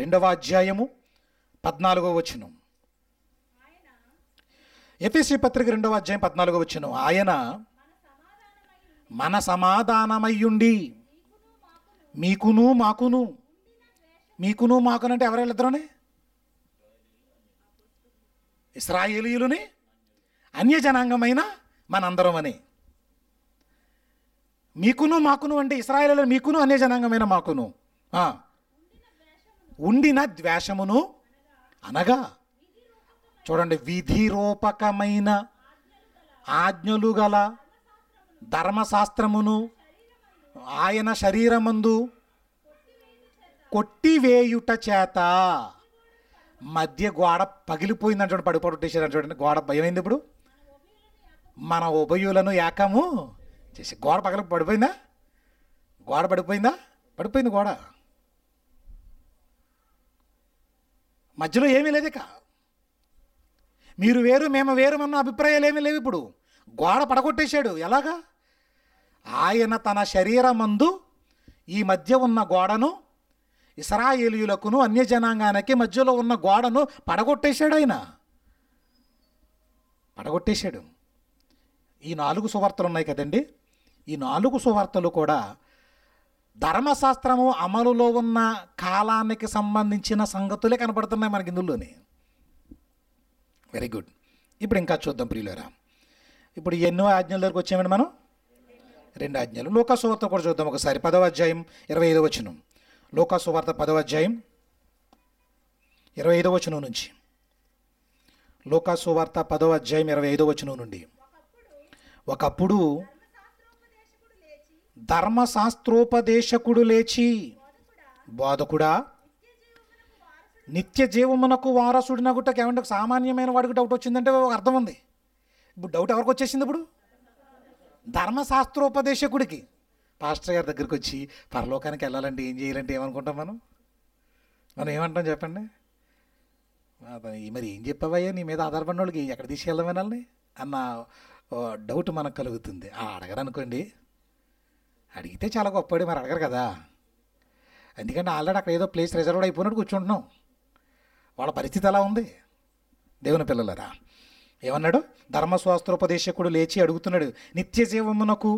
రెండవ అధ్యాయము పద్నాలుగవ వచనం ఎఫ్ఎస్సి పత్రిక రెండవ అధ్యాయం పద్నాలుగవ వచనం ఆయన మన సమాధానమయ్యుండి మీకును మాకును మీకును మాకునంటే ఎవరెళ్ళిద్దరని ఇస్రాయేలీయులని అన్యజనాంగమైన మనందరం అని మీకును మాకును అంటే ఇస్రాయేలీలు మీకును అన్యజనాంగమైన మాకును ఉండిన ద్వేషమును అనగా చూడండి విధిరూపకమైన ఆజ్ఞలు గల ధర్మశాస్త్రమును ఆయన శరీరమందు కొట్టివేయుట చేత మధ్య గోడ పగిలిపోయింది అంటే పడిపోటు టీచర్ చూడండి గోడ భయమైంది ఇప్పుడు మన ఉభయులను ఏకము చేసి గోడ పగల పడిపోయిందా గోడ పడిపోయిందా పడిపోయింది గోడ మధ్యలో ఏమీ లేదు ఇక మీరు వేరు మేము వేరు అన్న అభిప్రాయాలు ఏమీ లేవు ఇప్పుడు గోడ పడగొట్టేశాడు ఎలాగా ఆయన తన శరీరమందు ఈ మధ్య ఉన్న గోడను ఇస్రాయేలీయులకును అన్యజనాంగానికి మధ్యలో ఉన్న గోడను పడగొట్టేశాడు ఆయన పడగొట్టేశాడు ఈ నాలుగు సువార్తలు ఉన్నాయి కదండి ఈ నాలుగు సువార్తలు కూడా ధర్మశాస్త్రము అమలులో ఉన్న కాలానికి సంబంధించిన సంగతులే కనపడుతున్నాయి మనకి ఇందులోనే వెరీ గుడ్ ఇప్పుడు ఇంకా చూద్దాం ప్రియులరా ఇప్పుడు ఎన్నో ఆజ్ఞల దగ్గరకు వచ్చామండి మనం రెండు ఆజ్ఞలు లోకాసువార్త కూడా చూద్దాం ఒకసారి పదవ అధ్యాయం ఇరవై ఐదవ వచనం లోకాసువార్త పదవ అధ్యాయం ఇరవై ఐదవ వచనం నుంచి లోకాసువార్త పదవ అధ్యాయం ఇరవై ఐదవ వచనం నుండి ఒకప్పుడు ధర్మశాస్త్రోపదేశకుడు లేచి బోధకుడా నిత్య జీవమునకు వారసుడినగుట కేవలం సామాన్యమైన వాడికి డౌట్ వచ్చిందంటే అర్థం ఉంది ఇప్పుడు డౌట్ ఎవరికి వచ్చేసింది ఇప్పుడు ధర్మశాస్త్రోపదేశకుడికి పాస్టర్ గారి దగ్గరికి వచ్చి పరలోకానికి వెళ్ళాలంటే ఏం చేయాలంటే ఏమనుకుంటాం మనం మనం ఏమంటాం చెప్పండి మరి ఏం చెప్పావయ్యా నీ మీద ఆధారపడిన వాళ్ళకి ఎక్కడ తీసుకెళ్దాం వినాలని అన్న డౌట్ మనకు కలుగుతుంది అడగరు అనుకోండి అడిగితే చాలా గొప్పవాడు మరి అడగరు కదా ఎందుకంటే ఆల్రెడీ అక్కడ ఏదో ప్లేస్ రిజర్వ్ అయిపోయినట్టు కూర్చుంటున్నాం వాళ్ళ పరిస్థితి ఎలా ఉంది దేవుని పిల్లలరా ఏమన్నాడు ధర్మశాస్త్రోపదేశకుడు లేచి అడుగుతున్నాడు నిత్య జీవమునకు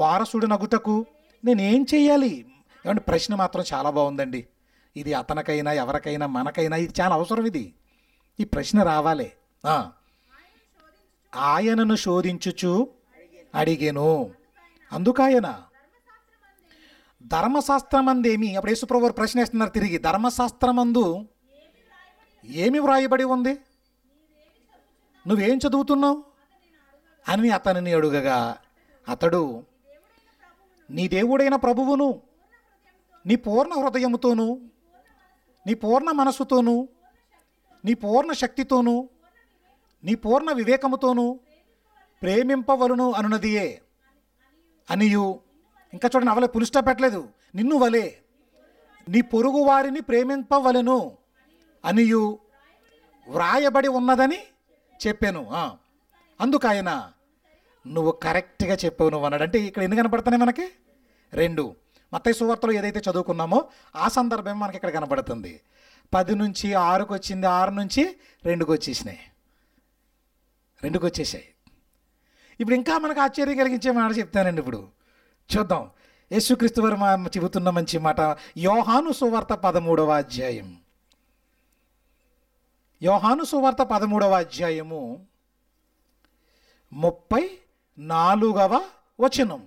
వారసుడు నగుటకు నేనేం చేయాలి ఏమంటే ప్రశ్న మాత్రం చాలా బాగుందండి ఇది అతనికైనా ఎవరికైనా మనకైనా ఇది చాలా అవసరం ఇది ఈ ప్రశ్న రావాలి ఆయనను శోధించుచు అడిగాను అందుకాయన ధర్మశాస్త్రమందేమి అప్పుడు యేసుప్రభు ప్రశ్న వేస్తున్నారు తిరిగి ధర్మశాస్త్రమందు ఏమి వ్రాయబడి ఉంది నువ్వేం చదువుతున్నావు అని అతనిని అడుగగా అతడు నీ దేవుడైన ప్రభువును నీ పూర్ణ హృదయముతోను నీ పూర్ణ మనస్సుతోను నీ పూర్ణ శక్తితోను నీ పూర్ణ వివేకముతోను ప్రేమింపవలను అనున్నదియే అనియు ఇంకా చూడండి అవలే పులిష్ట పెట్టలేదు నిన్ను వలే నీ పొరుగు వారిని ప్రేమింపవలను అనియు వ్రాయబడి ఉన్నదని చెప్పాను అందుకు ఆయన నువ్వు కరెక్ట్గా చెప్పావు నువ్వు అన్నాడు అంటే ఇక్కడ ఎన్ని కనపడుతున్నాయి మనకి రెండు మత్తయ్య సువార్తలో ఏదైతే చదువుకున్నామో ఆ సందర్భం మనకి ఇక్కడ కనపడుతుంది పది నుంచి ఆరుకు వచ్చింది ఆరు నుంచి రెండుకు వచ్చేసినాయి రెండుకు వచ్చేసాయి ఇప్పుడు ఇంకా మనకు ఆశ్చర్యం కలిగించే మాట చెప్తానండి ఇప్పుడు చూద్దాం యేసుక్రీస్తు వర్మ చెబుతున్న మంచి మాట యోహాను సువార్త పదమూడవ అధ్యాయం యోహాను సువార్త పదమూడవ అధ్యాయము ముప్పై నాలుగవ వచనం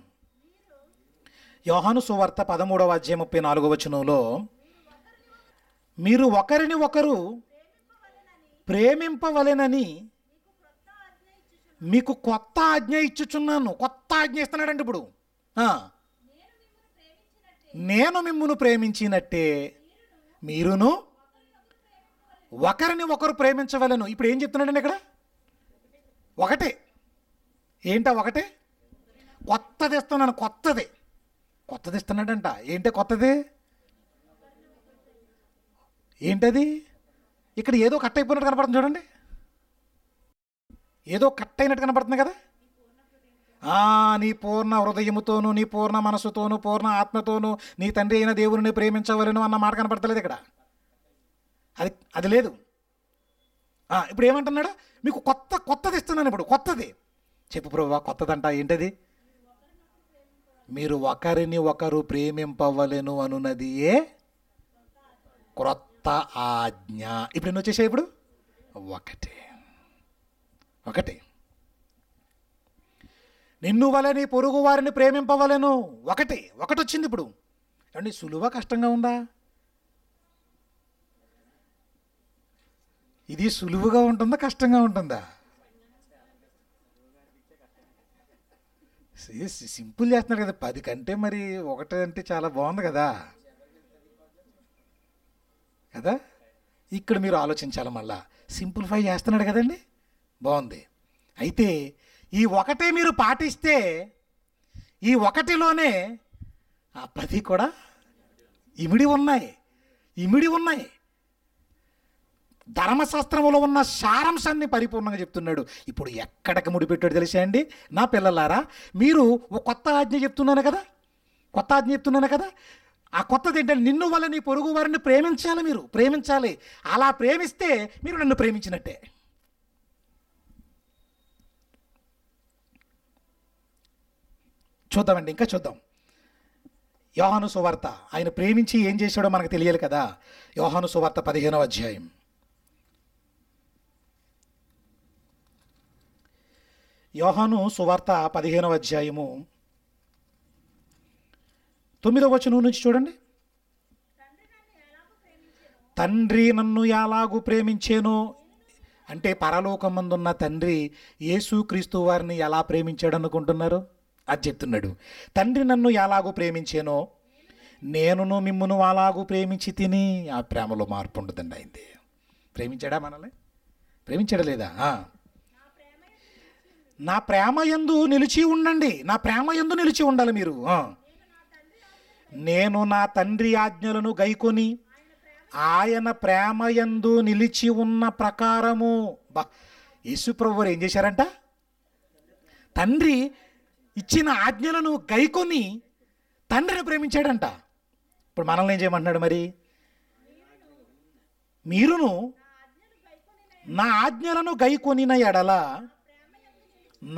యోహాను సువార్త పదమూడవ అధ్యాయం ముప్పై నాలుగవ వచనంలో మీరు ఒకరిని ఒకరు ప్రేమింపవలెనని మీకు కొత్త ఆజ్ఞ ఇచ్చుచున్నాను కొత్త ఆజ్ఞ ఇస్తున్నాడండి ఇప్పుడు నేను మిమ్మును ప్రేమించినట్టే మీరును ఒకరిని ఒకరు ప్రేమించవలను ఇప్పుడు ఏం చెప్తున్నాడండి ఇక్కడ ఒకటే ఏంటా ఒకటే కొత్తది ఇస్తున్నాను కొత్తది కొత్తది ఇస్తున్నాడంట ఏంటి కొత్తది ఏంటది ఇక్కడ ఏదో కట్ అయిపోయినట్టు కనపడుతుంది చూడండి ఏదో కట్ అయినట్టు కనపడుతుంది కదా నీ పూర్ణ హృదయముతోను నీ పూర్ణ మనసుతోను పూర్ణ ఆత్మతోను నీ తండ్రి అయిన దేవుని ప్రేమించవలను అన్న మాట కనపడతలేదు ఇక్కడ అది అది లేదు ఇప్పుడు ఏమంటున్నాడు మీకు కొత్త కొత్తది ఇస్తున్నాను ఇప్పుడు కొత్తది చెప్పు ప్రభు కొత్తదంట ఏంటది మీరు ఒకరిని ఒకరు ప్రేమింపవలను అనున్నది ఏ క్రొత్త ఆజ్ఞ ఇప్పుడు ఎన్ని వచ్చేసాయి ఇప్పుడు ఒకటే ఒకటే నిన్ను వలని పొరుగు వారిని ప్రేమింపవలను ఒకటి ఒకటి వచ్చింది ఇప్పుడు ఏమండి సులువ కష్టంగా ఉందా ఇది సులువుగా ఉంటుందా కష్టంగా ఉంటుందా సింపుల్ చేస్తున్నాడు కదా పది కంటే మరి ఒకటి అంటే చాలా బాగుంది కదా కదా ఇక్కడ మీరు ఆలోచించాలి మళ్ళా సింప్లిఫై చేస్తున్నాడు కదండి బాగుంది అయితే ఈ ఒకటే మీరు పాటిస్తే ఈ ఒకటిలోనే ఆ పది కూడా ఇమిడి ఉన్నాయి ఇమిడి ఉన్నాయి ధర్మశాస్త్రంలో ఉన్న సారాంశాన్ని పరిపూర్ణంగా చెప్తున్నాడు ఇప్పుడు ఎక్కడికి ముడిపెట్టాడు తెలిసేయండి అండి నా పిల్లలారా మీరు ఓ కొత్త ఆజ్ఞ చెప్తున్నాను కదా కొత్త ఆజ్ఞ చెప్తున్నాను కదా ఆ కొత్తది ఏంటంటే నిన్ను వల్ల నీ పొరుగు వారిని ప్రేమించాలి మీరు ప్రేమించాలి అలా ప్రేమిస్తే మీరు నన్ను ప్రేమించినట్టే చూద్దామండి ఇంకా చూద్దాం యోహాను సువార్త ఆయన ప్రేమించి ఏం చేశాడో మనకు తెలియాలి కదా యోహాను సువార్త పదిహేనవ అధ్యాయం యోహాను సువార్త పదిహేనవ అధ్యాయము తొమ్మిదవ వచనం నుంచి చూడండి తండ్రి నన్ను ఎలాగూ ప్రేమించేనో అంటే పరలోకం ముందున్న తండ్రి యేసుక్రీస్తు వారిని ఎలా ప్రేమించాడు అనుకుంటున్నారు అది చెప్తున్నాడు తండ్రి నన్ను ఎలాగూ ప్రేమించేనో నేనును మిమ్మును అలాగూ ప్రేమించి తిని ఆ ప్రేమలో మార్పు ఉండదండి అయింది ప్రేమించాడా మనల్ని ప్రేమించడం లేదా నా ప్రేమ ఎందు నిలిచి ఉండండి నా ప్రేమ ఎందు నిలిచి ఉండాలి మీరు నేను నా తండ్రి ఆజ్ఞలను గైకొని ఆయన ప్రేమ ఎందు నిలిచి ఉన్న ప్రకారము బా యేసు ప్రభు ఏం చేశారంట తండ్రి ఇచ్చిన ఆజ్ఞలను గైకొని తండ్రిని ప్రేమించాడంట ఇప్పుడు మనల్ని ఏం చేయమంటున్నాడు మరి మీరును నా ఆజ్ఞలను గైకొనిన ఎడలా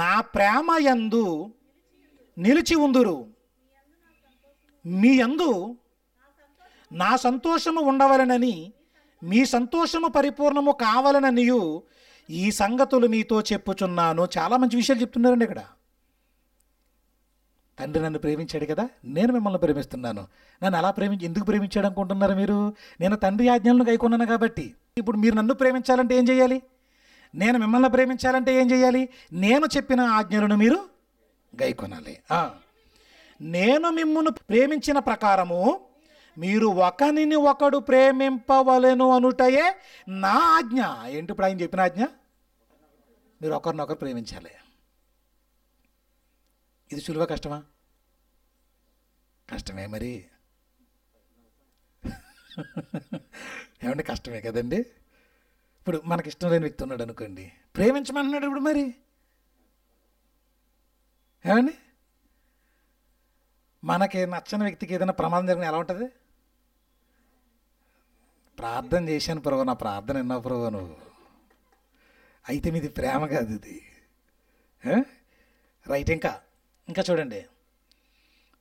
నా ప్రేమ యందు నిలిచి ఉందురు మీ యందు నా సంతోషము ఉండవలనని మీ సంతోషము పరిపూర్ణము కావాలననియు ఈ సంగతులు మీతో చెప్పుచున్నాను చాలా మంచి విషయాలు చెప్తున్నారండి ఇక్కడ తండ్రి నన్ను ప్రేమించాడు కదా నేను మిమ్మల్ని ప్రేమిస్తున్నాను నన్ను అలా ప్రేమించి ఎందుకు ప్రేమించాడు అనుకుంటున్నారు మీరు నేను తండ్రి ఆజ్ఞలను గైకొన్నాను కాబట్టి ఇప్పుడు మీరు నన్ను ప్రేమించాలంటే ఏం చేయాలి నేను మిమ్మల్ని ప్రేమించాలంటే ఏం చేయాలి నేను చెప్పిన ఆజ్ఞలను మీరు గైకొనాలి నేను మిమ్మల్ని ప్రేమించిన ప్రకారము మీరు ఒకరిని ఒకడు ప్రేమింపవలను అనుటయే నా ఆజ్ఞ ఏంటి ఇప్పుడు ఆయన చెప్పిన ఆజ్ఞ మీరు ఒకరినొకరు ప్రేమించాలి ఇది సులువ కష్టమా కష్టమే మరి ఏమంటే కష్టమే కదండి ఇప్పుడు మనకి ఇష్టం లేని వ్యక్తి ఉన్నాడు అనుకోండి ప్రేమించమంటున్నాడు ఇప్పుడు మరి ఏమండి మనకి నచ్చని వ్యక్తికి ఏదైనా ప్రమాదం జరిగిన ఎలా ఉంటుంది ప్రార్థన చేశాను ప్రభు నా ప్రార్థన ఎన్నో ప్రభు నువ్వు అయితే మీది ప్రేమ కాదు ఇది రైట్ ఇంకా ఇంకా చూడండి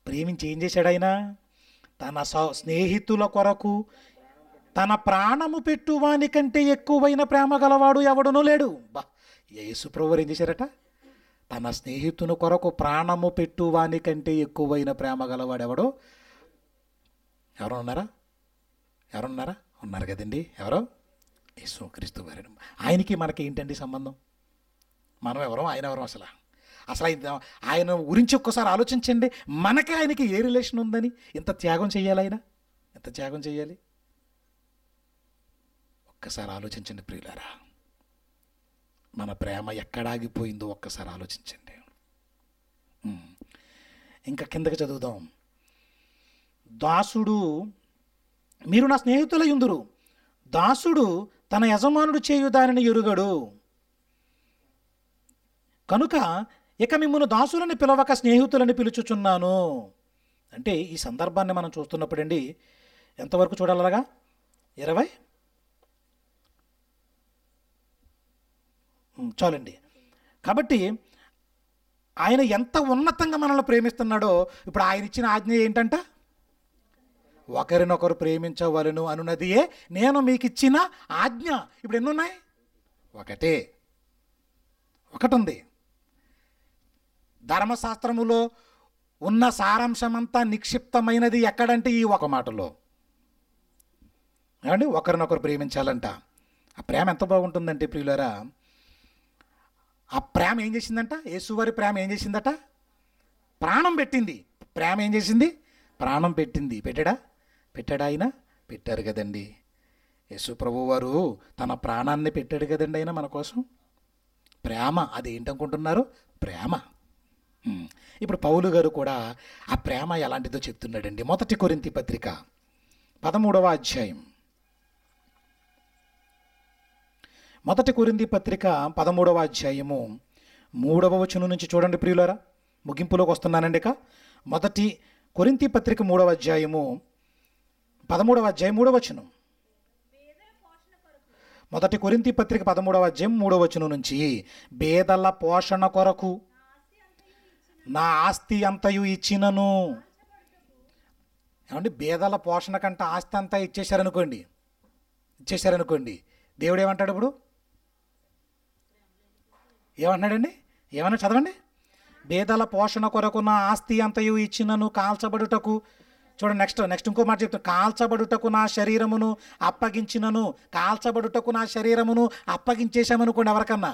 ప్రేమించి ఏం చేశాడు ఆయన తన స్నేహితుల కొరకు తన ప్రాణము పెట్టువాని కంటే ఎక్కువైన ప్రేమ గలవాడు ఎవడునూ లేడు బా యేసుప్రభువారు ఏం చేశారట తన స్నేహితుని కొరకు ప్రాణము పెట్టువాని కంటే ఎక్కువైన ప్రేమ గలవాడు ఎవడో ఎవరు ఉన్నారా ఎవరున్నారా ఉన్నారు కదండి ఎవరో యేసు క్రీస్తు ఆయనకి మనకి ఏంటండి సంబంధం మనం ఎవరో ఆయన ఎవరో అసలు అసలు ఆయన గురించి ఒక్కసారి ఆలోచించండి మనకి ఆయనకి ఏ రిలేషన్ ఉందని ఇంత త్యాగం చేయాలి ఆయన ఇంత త్యాగం చేయాలి ఒక్కసారి ఆలోచించండి ప్రియులారా మన ప్రేమ ఎక్కడాగిపోయిందో ఒక్కసారి ఆలోచించండి ఇంకా కిందకి చదువుదాం దాసుడు మీరు నా స్నేహితుల యుందురు దాసుడు తన యజమానుడు చేయు దానిని ఎరుగడు కనుక ఇక మిమ్మల్ని దాసులని పిలవక స్నేహితులని పిలుచుచున్నాను అంటే ఈ సందర్భాన్ని మనం చూస్తున్నప్పుడండి ఎంతవరకు చూడాలగా ఇరవై చాలండి కాబట్టి ఆయన ఎంత ఉన్నతంగా మనల్ని ప్రేమిస్తున్నాడో ఇప్పుడు ఆయన ఇచ్చిన ఆజ్ఞ ఏంటంట ఒకరినొకరు ప్రేమించవలను ఏ నేను మీకు ఇచ్చిన ఆజ్ఞ ఇప్పుడు ఉన్నాయి ఒకటే ఒకటి ఉంది ధర్మశాస్త్రములో ఉన్న సారాంశమంతా నిక్షిప్తమైనది ఎక్కడంటే ఈ ఒక మాటలో ఏమండి ఒకరినొకరు ప్రేమించాలంట ఆ ప్రేమ ఎంత బాగుంటుందంటే ప్రియులరా ఆ ప్రేమ ఏం చేసిందంట యేసువారి ప్రేమ ఏం చేసిందట ప్రాణం పెట్టింది ప్రేమ ఏం చేసింది ప్రాణం పెట్టింది పెట్టడా పెట్టాడా ఆయన పెట్టారు కదండి యేసు ప్రభు వారు తన ప్రాణాన్ని పెట్టాడు కదండి ఆయన మన కోసం ప్రేమ అది ఏంటనుకుంటున్నారు ప్రేమ ఇప్పుడు పౌలు గారు కూడా ఆ ప్రేమ ఎలాంటిదో చెప్తున్నాడండి మొదటి కొరింతి పత్రిక పదమూడవ అధ్యాయం మొదటి కురింది పత్రిక పదమూడవ అధ్యాయము మూడవ వచనం నుంచి చూడండి ప్రియులారా ముగింపులోకి వస్తున్నానండి ఇక మొదటి కొరింతి పత్రిక మూడవ అధ్యాయము పదమూడవ అధ్యాయం మూడవ వచనం మొదటి కొరింతి పత్రిక పదమూడవ అధ్యాయం మూడవ వచనం నుంచి బేదల పోషణ కొరకు నా ఆస్తి అంతయు ఇచ్చినను ఏమండి బేదల పోషణ కంటే ఆస్తి అంతా ఇచ్చేశారనుకోండి ఇచ్చేశారనుకోండి దేవుడు ఏమంటాడు ఇప్పుడు ఏమన్నాడండి ఏమన్నా చదవండి బేదల పోషణ కొరకు నా ఆస్తి అంతయు ఇచ్చినను కాల్చబడుటకు చూడండి నెక్స్ట్ నెక్స్ట్ ఇంకో మాట చెప్తాను కాల్చబడుటకు నా శరీరమును అప్పగించినను కాల్చబడుటకు నా శరీరమును అప్పగించేశామనుకోండి ఎవరికన్నా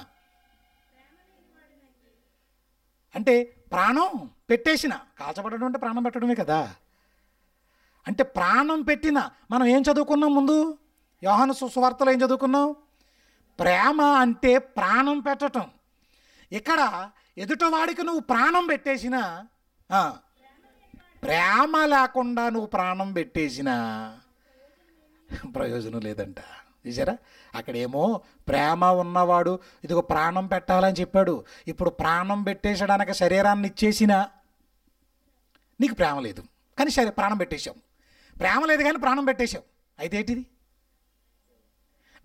అంటే ప్రాణం పెట్టేసిన కాల్చబడడం అంటే ప్రాణం పెట్టడమే కదా అంటే ప్రాణం పెట్టిన మనం ఏం చదువుకున్నాం ముందు యోహన సువార్తలో ఏం చదువుకున్నాం ప్రేమ అంటే ప్రాణం పెట్టడం ఇక్కడ ఎదుటవాడికి నువ్వు ప్రాణం పెట్టేసిన ప్రేమ లేకుండా నువ్వు ప్రాణం పెట్టేసిన ప్రయోజనం లేదంట చూసారా అక్కడేమో ప్రేమ ఉన్నవాడు ఇదిగో ప్రాణం పెట్టాలని చెప్పాడు ఇప్పుడు ప్రాణం పెట్టేసడానికి శరీరాన్ని ఇచ్చేసిన నీకు ప్రేమ లేదు కానీ సరే ప్రాణం పెట్టేశాం ప్రేమ లేదు కానీ ప్రాణం పెట్టేశావు అయితే ఏంటిది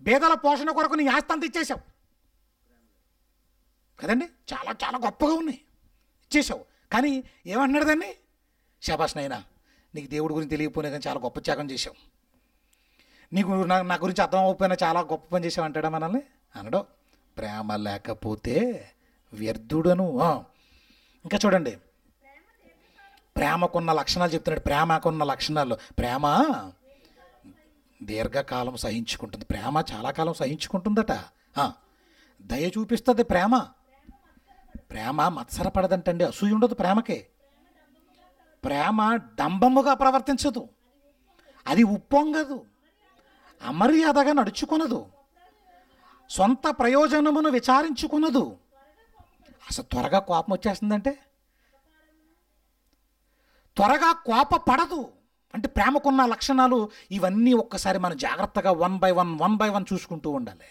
భేదాల పోషణ కొరకు నీ ఆస్తి అంత ఇచ్చేశావు కదండి చాలా చాలా గొప్పగా ఉన్నాయి ఇచ్చేసావు కానీ ఏమంటున్నాడు దాన్ని శబాష్ నైనా నీకు దేవుడి గురించి తెలియకపోయినా కానీ చాలా గొప్ప త్యాగం చేసావు నీకు నా నా గురించి అర్థం అవ్వకపోయినా చాలా గొప్ప పని చేసావు అంటాడా మనల్ని అనడం ప్రేమ లేకపోతే వ్యర్థుడను ఇంకా చూడండి ప్రేమకున్న లక్షణాలు చెప్తున్నాడు ప్రేమకున్న లక్షణాలు ప్రేమ దీర్ఘకాలం సహించుకుంటుంది ప్రేమ చాలా కాలం సహించుకుంటుందట దయ చూపిస్తుంది ప్రేమ ప్రేమ మత్సరపడదంటండి అసూయ ఉండదు ప్రేమకే ప్రేమ డంబముగా ప్రవర్తించదు అది ఉప్పొంగదు అమర్యాదగా నడుచుకొనదు సొంత ప్రయోజనమును విచారించుకున్నదు అసలు త్వరగా కోపం వచ్చేస్తుందంటే త్వరగా కోప పడదు అంటే ప్రేమకున్న లక్షణాలు ఇవన్నీ ఒక్కసారి మనం జాగ్రత్తగా one by one one by one చూసుకుంటూ ఉండాలి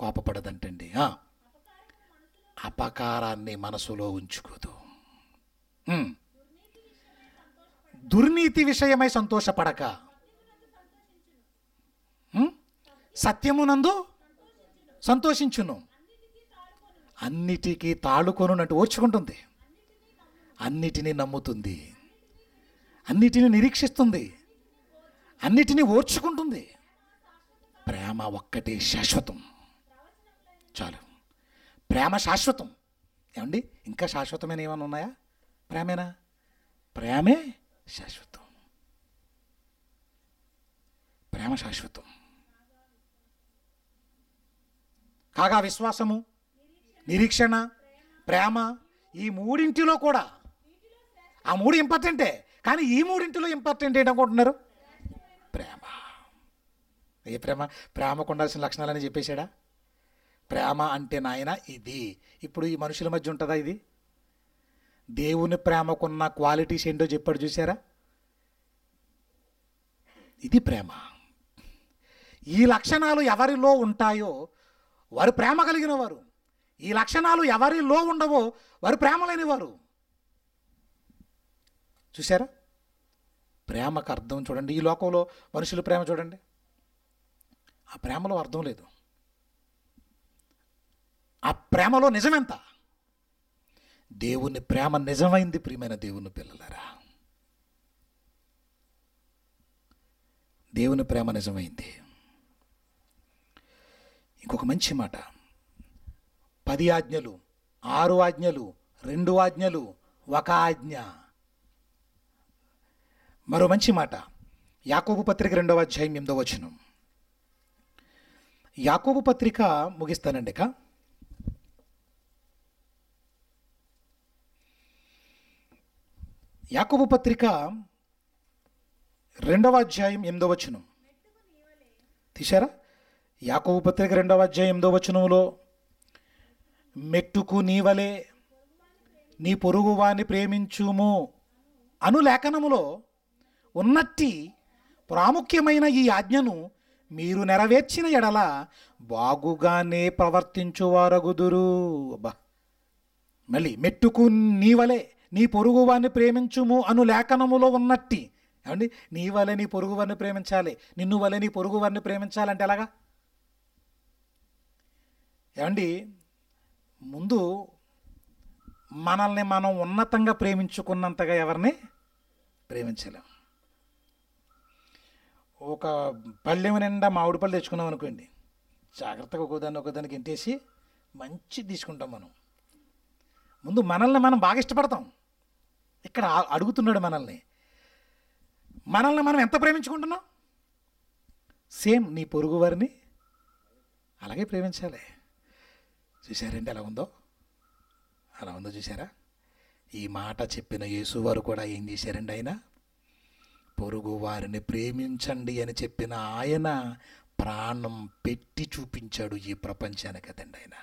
కోపపడదంటండి అపకారాన్ని మనసులో ఉంచుకోదు దుర్నీతి విషయమై సంతోషపడక సత్యమునందు సంతోషించును అన్నిటికీ కొనున్నట్టు ఓర్చుకుంటుంది అన్నిటినీ నమ్ముతుంది అన్నిటిని నిరీక్షిస్తుంది అన్నిటినీ ఓర్చుకుంటుంది ప్రేమ ఒక్కటే శాశ్వతం చాలు ప్రేమ శాశ్వతం ఏమండి ఇంకా శాశ్వతమైన ఏమైనా ఉన్నాయా ప్రేమేనా ప్రేమే శాశ్వతం ప్రేమ శాశ్వతం కాగా విశ్వాసము నిరీక్షణ ప్రేమ ఈ మూడింటిలో కూడా ఆ మూడు ఇంపార్టెంటే కానీ ఈ మూడింటిలో ఇంపార్టెంట్ ఏంటనుకుంటున్నారు ప్రేమ ఏ ప్రేమ ప్రేమకు ఉండాల్సిన లక్షణాలని చెప్పేశాడా ప్రేమ అంటే నాయన ఇది ఇప్పుడు ఈ మనుషుల మధ్య ఉంటుందా ఇది దేవుని ప్రేమకున్న క్వాలిటీస్ ఏంటో చెప్పాడు చూసారా ఇది ప్రేమ ఈ లక్షణాలు ఎవరిలో ఉంటాయో వారు ప్రేమ కలిగిన వారు ఈ లక్షణాలు ఎవరిలో ఉండవో వారు ప్రేమ లేనివారు చూసారా ప్రేమకు అర్థం చూడండి ఈ లోకంలో మనుషులు ప్రేమ చూడండి ఆ ప్రేమలో అర్థం లేదు ఆ ప్రేమలో నిజమెంత దేవుని ప్రేమ నిజమైంది ప్రియమైన దేవుని పిల్లలరా దేవుని ప్రేమ నిజమైంది ఇంకొక మంచి మాట పది ఆజ్ఞలు ఆరు ఆజ్ఞలు రెండు ఆజ్ఞలు ఒక ఆజ్ఞ మరో మంచి మాట యాకోబు పత్రిక రెండవ అధ్యాయం ఎనిమిదవ వచనం యాకోబు పత్రిక ముగిస్తానండి కా యాకబు పత్రిక రెండవ అధ్యాయం ఎనిమిదవ వచనం తీశారా యాకబు పత్రిక రెండవ అధ్యాయం ఎనిమిదవ వచనంలో మెట్టుకు నీవలే నీ పొరుగువాని ప్రేమించుము అను లేఖనములో ఉన్నట్టి ప్రాముఖ్యమైన ఈ ఆజ్ఞను మీరు నెరవేర్చిన ఎడల బాగుగానే ప్రవర్తించువారగుదురు అబ్బా మళ్ళీ మెట్టుకు నీవలే నీ పొరుగువాన్ని ప్రేమించుము అను లేఖనములో ఉన్నట్టి ఏమండి నీ వలె నీ పొరుగువారిని ప్రేమించాలి నిన్ను వలె నీ పొరుగువారిని ప్రేమించాలంటే ఎలాగా ఏమండి ముందు మనల్ని మనం ఉన్నతంగా ప్రేమించుకున్నంతగా ఎవరిని ప్రేమించలేము ఒక పళ్ళెం నిండా మామిడి పళ్ళు తెచ్చుకున్నాం అనుకోండి జాగ్రత్తగా ఒకదాన్ని ఒకదానికి ఇంటేసి మంచి తీసుకుంటాం మనం ముందు మనల్ని మనం బాగా ఇష్టపడతాం ఇక్కడ అడుగుతున్నాడు మనల్ని మనల్ని మనం ఎంత ప్రేమించుకుంటున్నాం సేమ్ నీ పొరుగువారిని అలాగే ప్రేమించాలి చూశారండి ఎలా ఉందో అలా ఉందో చూసారా ఈ మాట చెప్పిన యేసువారు కూడా ఏం చేశారండి ఆయన పొరుగు వారిని ప్రేమించండి అని చెప్పిన ఆయన ప్రాణం పెట్టి చూపించాడు ఈ ప్రపంచానికి కదండి ఆయన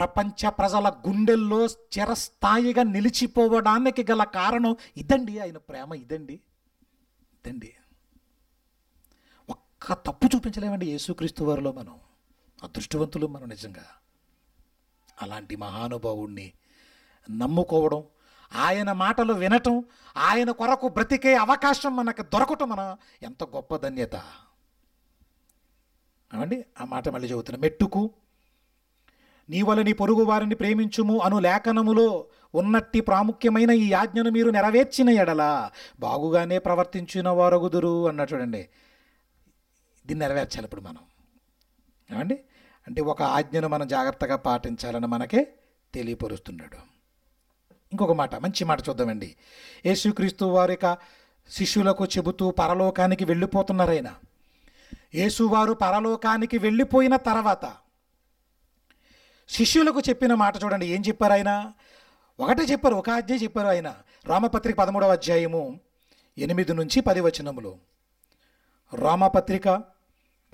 ప్రపంచ ప్రజల గుండెల్లో చిరస్థాయిగా నిలిచిపోవడానికి గల కారణం ఇదండి ఆయన ప్రేమ ఇదండి ఇదండి ఒక్క తప్పు చూపించలేమండి యేసుక్రీస్తు వారిలో మనం అదృష్టవంతులు మనం నిజంగా అలాంటి మహానుభావుణ్ణి నమ్ముకోవడం ఆయన మాటలు వినటం ఆయన కొరకు బ్రతికే అవకాశం మనకు దొరకటం మన ఎంత గొప్ప ధన్యత అవండి ఆ మాట మళ్ళీ చదువుతున్నా మెట్టుకు నీ వలని పొరుగు వారిని ప్రేమించుము అను లేఖనములో ఉన్నట్టి ప్రాముఖ్యమైన ఈ ఆజ్ఞను మీరు నెరవేర్చిన ఎడల బాగుగానే ప్రవర్తించిన వారగుదురు అన్న చూడండి దీన్ని నెరవేర్చాలి ఇప్పుడు మనం ఏమండి అంటే ఒక ఆజ్ఞను మనం జాగ్రత్తగా పాటించాలని మనకే తెలియపరుస్తున్నాడు ఇంకొక మాట మంచి మాట చూద్దామండి యేసుక్రీస్తు వారి యొక్క శిష్యులకు చెబుతూ పరలోకానికి వెళ్ళిపోతున్నారైనా యేసువారు పరలోకానికి వెళ్ళిపోయిన తర్వాత శిష్యులకు చెప్పిన మాట చూడండి ఏం చెప్పారు ఆయన ఒకటే చెప్పారు ఒక అధ్యాయ చెప్పారు ఆయన రామపత్రిక పదమూడవ అధ్యాయము ఎనిమిది నుంచి పది వచనములు రామపత్రిక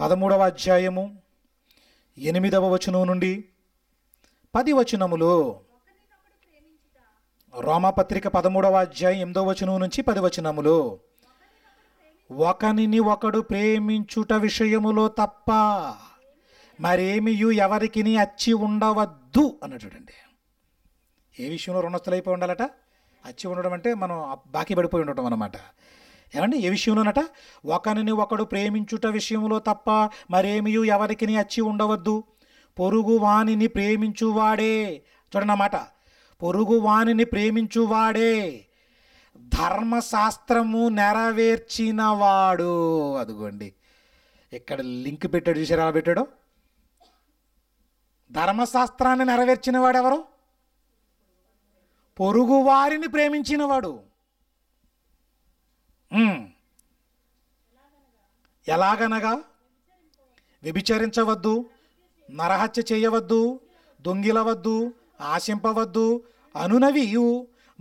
పదమూడవ అధ్యాయము ఎనిమిదవ వచనం నుండి పది వచనములు రామపత్రిక పదమూడవ అధ్యాయం ఎనిమిదవ వచనం నుంచి పది వచనములు ఒకనిని ఒకడు ప్రేమించుట విషయములో తప్ప మరేమియు ఎవరికి అచ్చి ఉండవద్దు చూడండి ఏ విషయంలో రుణస్థులైపోయి ఉండాలట అచ్చి ఉండడం అంటే మనం బాకీ పడిపోయి ఉండటం అనమాట ఏమండి ఏ విషయంలోనట ఒకరిని ఒకడు ప్రేమించుట విషయంలో తప్ప మరేమియు ఎవరికి అచ్చి ఉండవద్దు పొరుగు వాణిని ప్రేమించువాడే చూడండి అన్నమాట పొరుగు వాణిని ప్రేమించువాడే ధర్మశాస్త్రము నెరవేర్చినవాడు అదిగోండి ఇక్కడ లింక్ పెట్టాడు చూసారా పెట్టాడు ధర్మశాస్త్రాన్ని నెరవేర్చిన వాడెవరు పొరుగువారిని ప్రేమించినవాడు ఎలాగనగా వ్యభిచరించవద్దు నరహత్య చేయవద్దు దొంగిలవద్దు ఆశింపవద్దు అనునవియు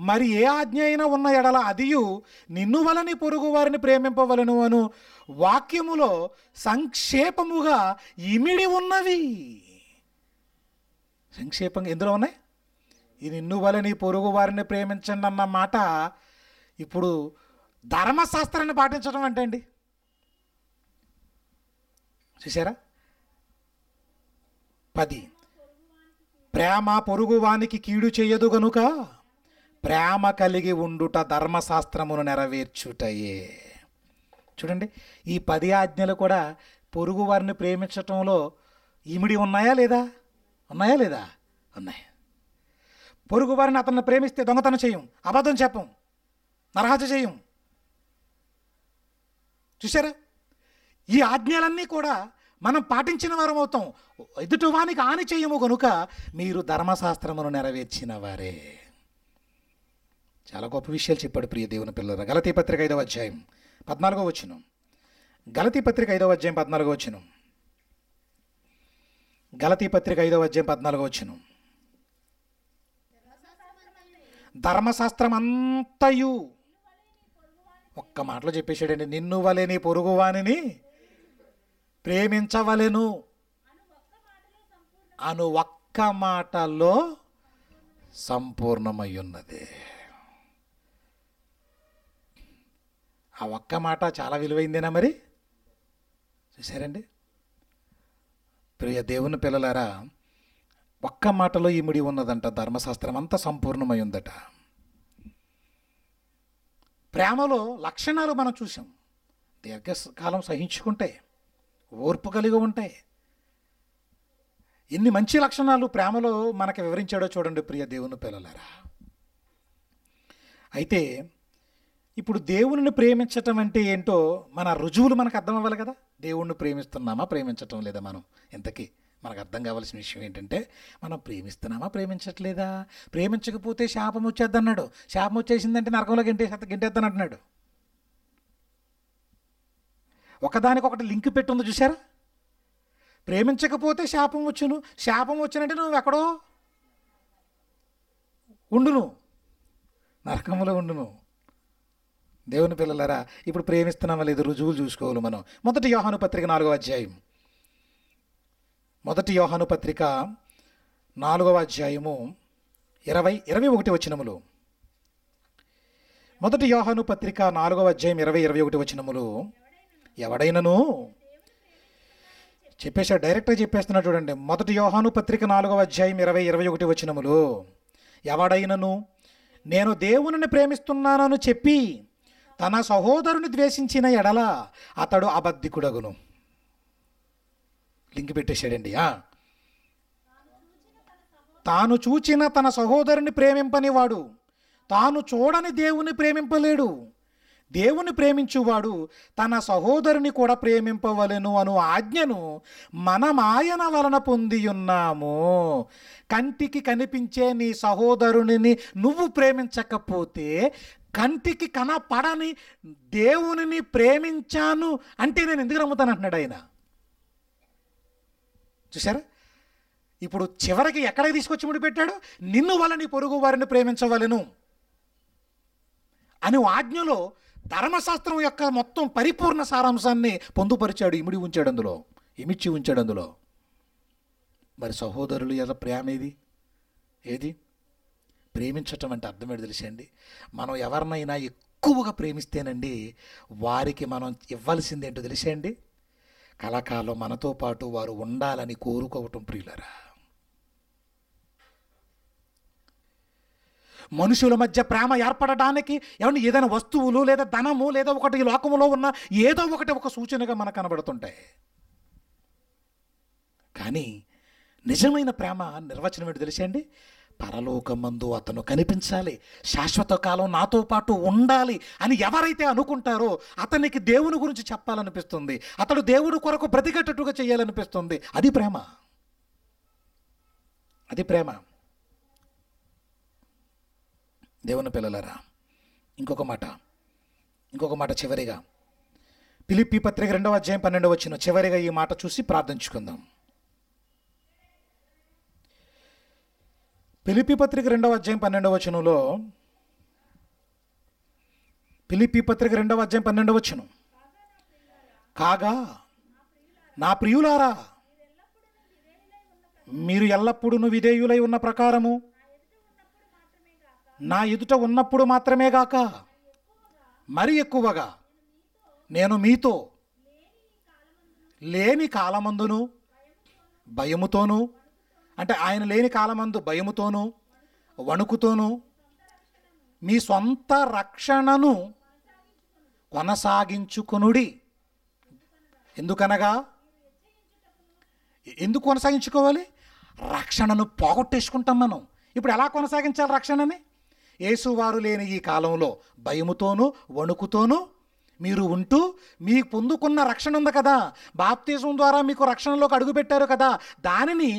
మరి ఏ ఆజ్ఞ అయినా ఉన్న ఎడల అదియు నిన్ను వలని పొరుగు వారిని ప్రేమింపవలను అను వాక్యములో సంక్షేపముగా ఇమిడి ఉన్నవి సంక్షేపంగా ఎందులో ఉన్నాయి ఈ నిన్ను వల్ల నీ పొరుగు వారిని ప్రేమించండి అన్న మాట ఇప్పుడు ధర్మశాస్త్రాన్ని పాటించడం అంటే అండి చూసారా పది ప్రేమ పొరుగువానికి కీడు చేయదు గనుక ప్రేమ కలిగి ఉండుట ధర్మశాస్త్రమును నెరవేర్చుటయే చూడండి ఈ పది ఆజ్ఞలు కూడా పొరుగు వారిని ప్రేమించటంలో ఇమిడి ఉన్నాయా లేదా ఉన్నాయా లేదా ఉన్నాయి పొరుగు వారిని అతన్ని ప్రేమిస్తే దొంగతనం చేయం అబద్ధం చెప్పం నరహత చేయం చూసారా ఈ ఆజ్ఞలన్నీ కూడా మనం పాటించిన వారం అవుతాం ఎదుటివానికి హాని చేయము కనుక మీరు ధర్మశాస్త్రమును నెరవేర్చిన వారే చాలా గొప్ప విషయాలు చెప్పాడు ప్రియ దేవుని పిల్లలు గలతీ పత్రిక ఐదవ అధ్యాయం పద్నాలుగో వచ్చినం గలతీ పత్రిక ఐదవ అధ్యాయం పద్నాలుగో వచ్చినాం గలతీ పత్రిక ఐదవ అధ్యాయం పద్నాలుగో వచ్చిన ధర్మశాస్త్రం అంతయు ఒక్క మాటలో చెప్పేశాడండి నిన్ను వలెని పొరుగువాని ప్రేమించవలెను అను ఒక్క మాటలో సంపూర్ణమై ఉన్నది ఆ ఒక్క మాట చాలా విలువైందేనా మరి చూసారండి ప్రియ దేవుని పిల్లలారా ఒక్క మాటలో ఇమిడి ఉన్నదంట ధర్మశాస్త్రం అంతా సంపూర్ణమై ఉందట ప్రేమలో లక్షణాలు మనం చూసాం దీర్ఘకాలం సహించుకుంటే ఓర్పు కలిగి ఉంటే ఎన్ని మంచి లక్షణాలు ప్రేమలో మనకి వివరించాడో చూడండి ప్రియ దేవుని పిల్లలారా అయితే ఇప్పుడు దేవుని ప్రేమించటం అంటే ఏంటో మన రుజువులు మనకు అర్థం అవ్వాలి కదా దేవుణ్ణి ప్రేమిస్తున్నామా ప్రేమించటం లేదా మనం ఇంతకీ మనకు అర్థం కావాల్సిన విషయం ఏంటంటే మనం ప్రేమిస్తున్నామా ప్రేమించట్లేదా ప్రేమించకపోతే శాపం వచ్చేద్దన్నాడు శాపం వచ్చేసిందంటే నరకంలో గింటే గంటేద్దని అంటున్నాడు ఒకదానికొకటి లింక్ పెట్టి ఉంది చూసారా ప్రేమించకపోతే శాపం వచ్చును శాపం వచ్చినంటే నువ్వు ఎక్కడో ఉండును నరకంలో ఉండును దేవుని పిల్లలరా ఇప్పుడు ప్రేమిస్తున్నామా లేదు రుజువులు చూసుకోవాలి మనం మొదటి యోహాను పత్రిక నాలుగవ అధ్యాయం మొదటి యోహాను పత్రిక నాలుగవ అధ్యాయము ఇరవై ఇరవై ఒకటి వచ్చినములు మొదటి యోహాను పత్రిక నాలుగవ అధ్యాయం ఇరవై ఇరవై ఒకటి వచ్చినములు ఎవడైనను చెప్పేశాడు డైరెక్ట్గా చెప్పేస్తున్నా చూడండి మొదటి యోహాను పత్రిక నాలుగవ అధ్యాయం ఇరవై ఇరవై ఒకటి వచ్చినములు ఎవడైనను నేను దేవునిని ప్రేమిస్తున్నానని చెప్పి తన సహోదరుని ద్వేషించిన ఎడల అతడు అబద్ధికుడగును లింక్ పెట్టేశాడండి తాను చూచిన తన సహోదరుని ప్రేమింపనివాడు తాను చూడని దేవుని ప్రేమింపలేడు దేవుని ప్రేమించువాడు తన సహోదరుని కూడా ప్రేమింపవలను అను ఆజ్ఞను మనమాయన వలన పొంది ఉన్నాము కంటికి కనిపించే నీ సహోదరుని నువ్వు ప్రేమించకపోతే కంటికి కనపడని దేవునిని ప్రేమించాను అంటే నేను ఎందుకు నమ్ముతాను అంటున్నాడు ఆయన చూసారా ఇప్పుడు చివరికి ఎక్కడికి తీసుకొచ్చి ముడిపెట్టాడు నిన్ను వల్ల నీ పొరుగు వారిని ప్రేమించవలను అని ఆజ్ఞలో ధర్మశాస్త్రం యొక్క మొత్తం పరిపూర్ణ సారాంశాన్ని పొందుపరిచాడు ఇమిడి ఉంచాడు అందులో ఇమిడ్చి ఉంచాడు అందులో మరి సహోదరులు ఎలా ప్రేమ ఏది ఏది ప్రేమించటం అంటే అర్థం ఏంటి తెలిసండి మనం ఎవరినైనా ఎక్కువగా ప్రేమిస్తేనండి వారికి మనం ఇవ్వాల్సింది ఏంటో తెలిసేయండి కళాకారులు మనతో పాటు వారు ఉండాలని కోరుకోవటం ప్రియులరా మనుషుల మధ్య ప్రేమ ఏర్పడడానికి ఏమన్నా ఏదైనా వస్తువులు లేదా ధనము లేదా ఒకటి ఈ లోకంలో ఉన్న ఏదో ఒకటి ఒక సూచనగా మనకు కనబడుతుంటాయి కానీ నిజమైన ప్రేమ నిర్వచనం ఏంటి తెలిసండి పరలోకమందు అతను కనిపించాలి శాశ్వత కాలం నాతో పాటు ఉండాలి అని ఎవరైతే అనుకుంటారో అతనికి దేవుని గురించి చెప్పాలనిపిస్తుంది అతడు దేవుడు కొరకు బ్రతికటట్టుగా చేయాలనిపిస్తుంది అది ప్రేమ అది ప్రేమ దేవుని పిల్లలరా ఇంకొక మాట ఇంకొక మాట చివరిగా పిలిపి పత్రిక రెండవ అధ్యాయం పన్నెండవ వచ్చిన చివరిగా ఈ మాట చూసి ప్రార్థించుకుందాం పిలిపి పత్రిక రెండవ అధ్యాయం పన్నెండవ వచనంలో పిలిపి పత్రిక రెండవ అధ్యాయం పన్నెండవ వచనం కాగా నా ప్రియులారా మీరు ఎల్లప్పుడూ విధేయులై ఉన్న ప్రకారము నా ఎదుట ఉన్నప్పుడు మాత్రమే గాక మరి ఎక్కువగా నేను మీతో లేని కాలమందును భయముతోనూ అంటే ఆయన లేని కాలమందు భయముతోనూ వణుకుతోనూ మీ సొంత రక్షణను కొనసాగించుకునుడి ఎందుకనగా ఎందుకు కొనసాగించుకోవాలి రక్షణను పోగొట్టేసుకుంటాం మనం ఇప్పుడు ఎలా కొనసాగించాలి రక్షణని యేసువారు లేని ఈ కాలంలో భయముతోనూ వణుకుతోనూ మీరు ఉంటూ మీకు పొందుకున్న రక్షణ ఉంది కదా బాప్తిజం ద్వారా మీకు రక్షణలోకి అడుగుపెట్టారు కదా దానిని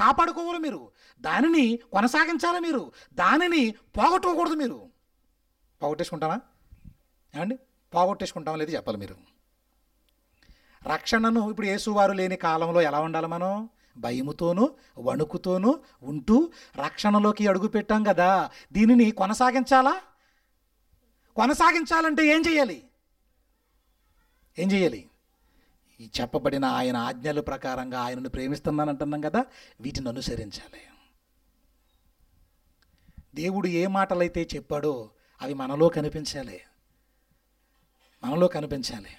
కాపాడుకోవాలి మీరు దానిని కొనసాగించాలి మీరు దానిని పోగొట్టుకోకూడదు మీరు పోగొట్టేసుకుంటామా ఏమండి పోగొట్టేసుకుంటాం లేదు చెప్పాలి మీరు రక్షణను ఇప్పుడు యేసువారు లేని కాలంలో ఎలా ఉండాలి మనం భయముతోనూ వణుకుతోనూ ఉంటూ రక్షణలోకి అడుగు పెట్టాం కదా దీనిని కొనసాగించాలా కొనసాగించాలంటే ఏం చేయాలి ఏం చేయాలి ఈ చెప్పబడిన ఆయన ఆజ్ఞల ప్రకారంగా ఆయనను ప్రేమిస్తున్నాను అంటున్నాం కదా వీటిని అనుసరించాలి దేవుడు ఏ మాటలైతే చెప్పాడో అవి మనలో కనిపించాలి మనలో కనిపించాలి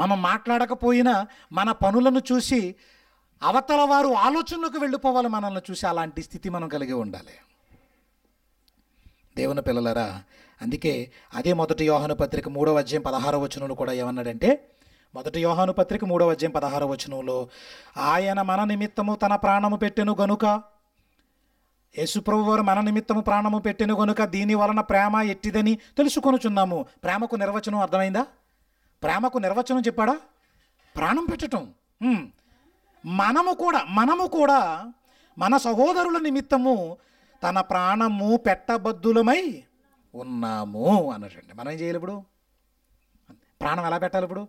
మనం మాట్లాడకపోయినా మన పనులను చూసి అవతల వారు ఆలోచనలకు వెళ్ళిపోవాలి మనల్ని చూసి అలాంటి స్థితి మనం కలిగి ఉండాలి దేవుని పిల్లలరా అందుకే అదే మొదటి యోహన పత్రిక మూడవ అధ్యాయం పదహారవ వచనంలో కూడా ఏమన్నాడంటే మొదటి యోహాను పత్రిక మూడవ అధ్యయం పదహార వచనంలో ఆయన మన నిమిత్తము తన ప్రాణము పెట్టెను గనుక యేసుప్రభు వారు మన నిమిత్తము ప్రాణము పెట్టెను గనుక దీని వలన ప్రేమ ఎట్టిదని తెలుసుకొనుచున్నాము ప్రేమకు నిర్వచనం అర్థమైందా ప్రేమకు నిర్వచనం చెప్పాడా ప్రాణం పెట్టడం మనము కూడా మనము కూడా మన సహోదరుల నిమిత్తము తన ప్రాణము పెట్టబద్దులమై ఉన్నాము అన్నట్టు మనం ఏం చేయాలి ఇప్పుడు ప్రాణం ఎలా పెట్టాలి ఇప్పుడు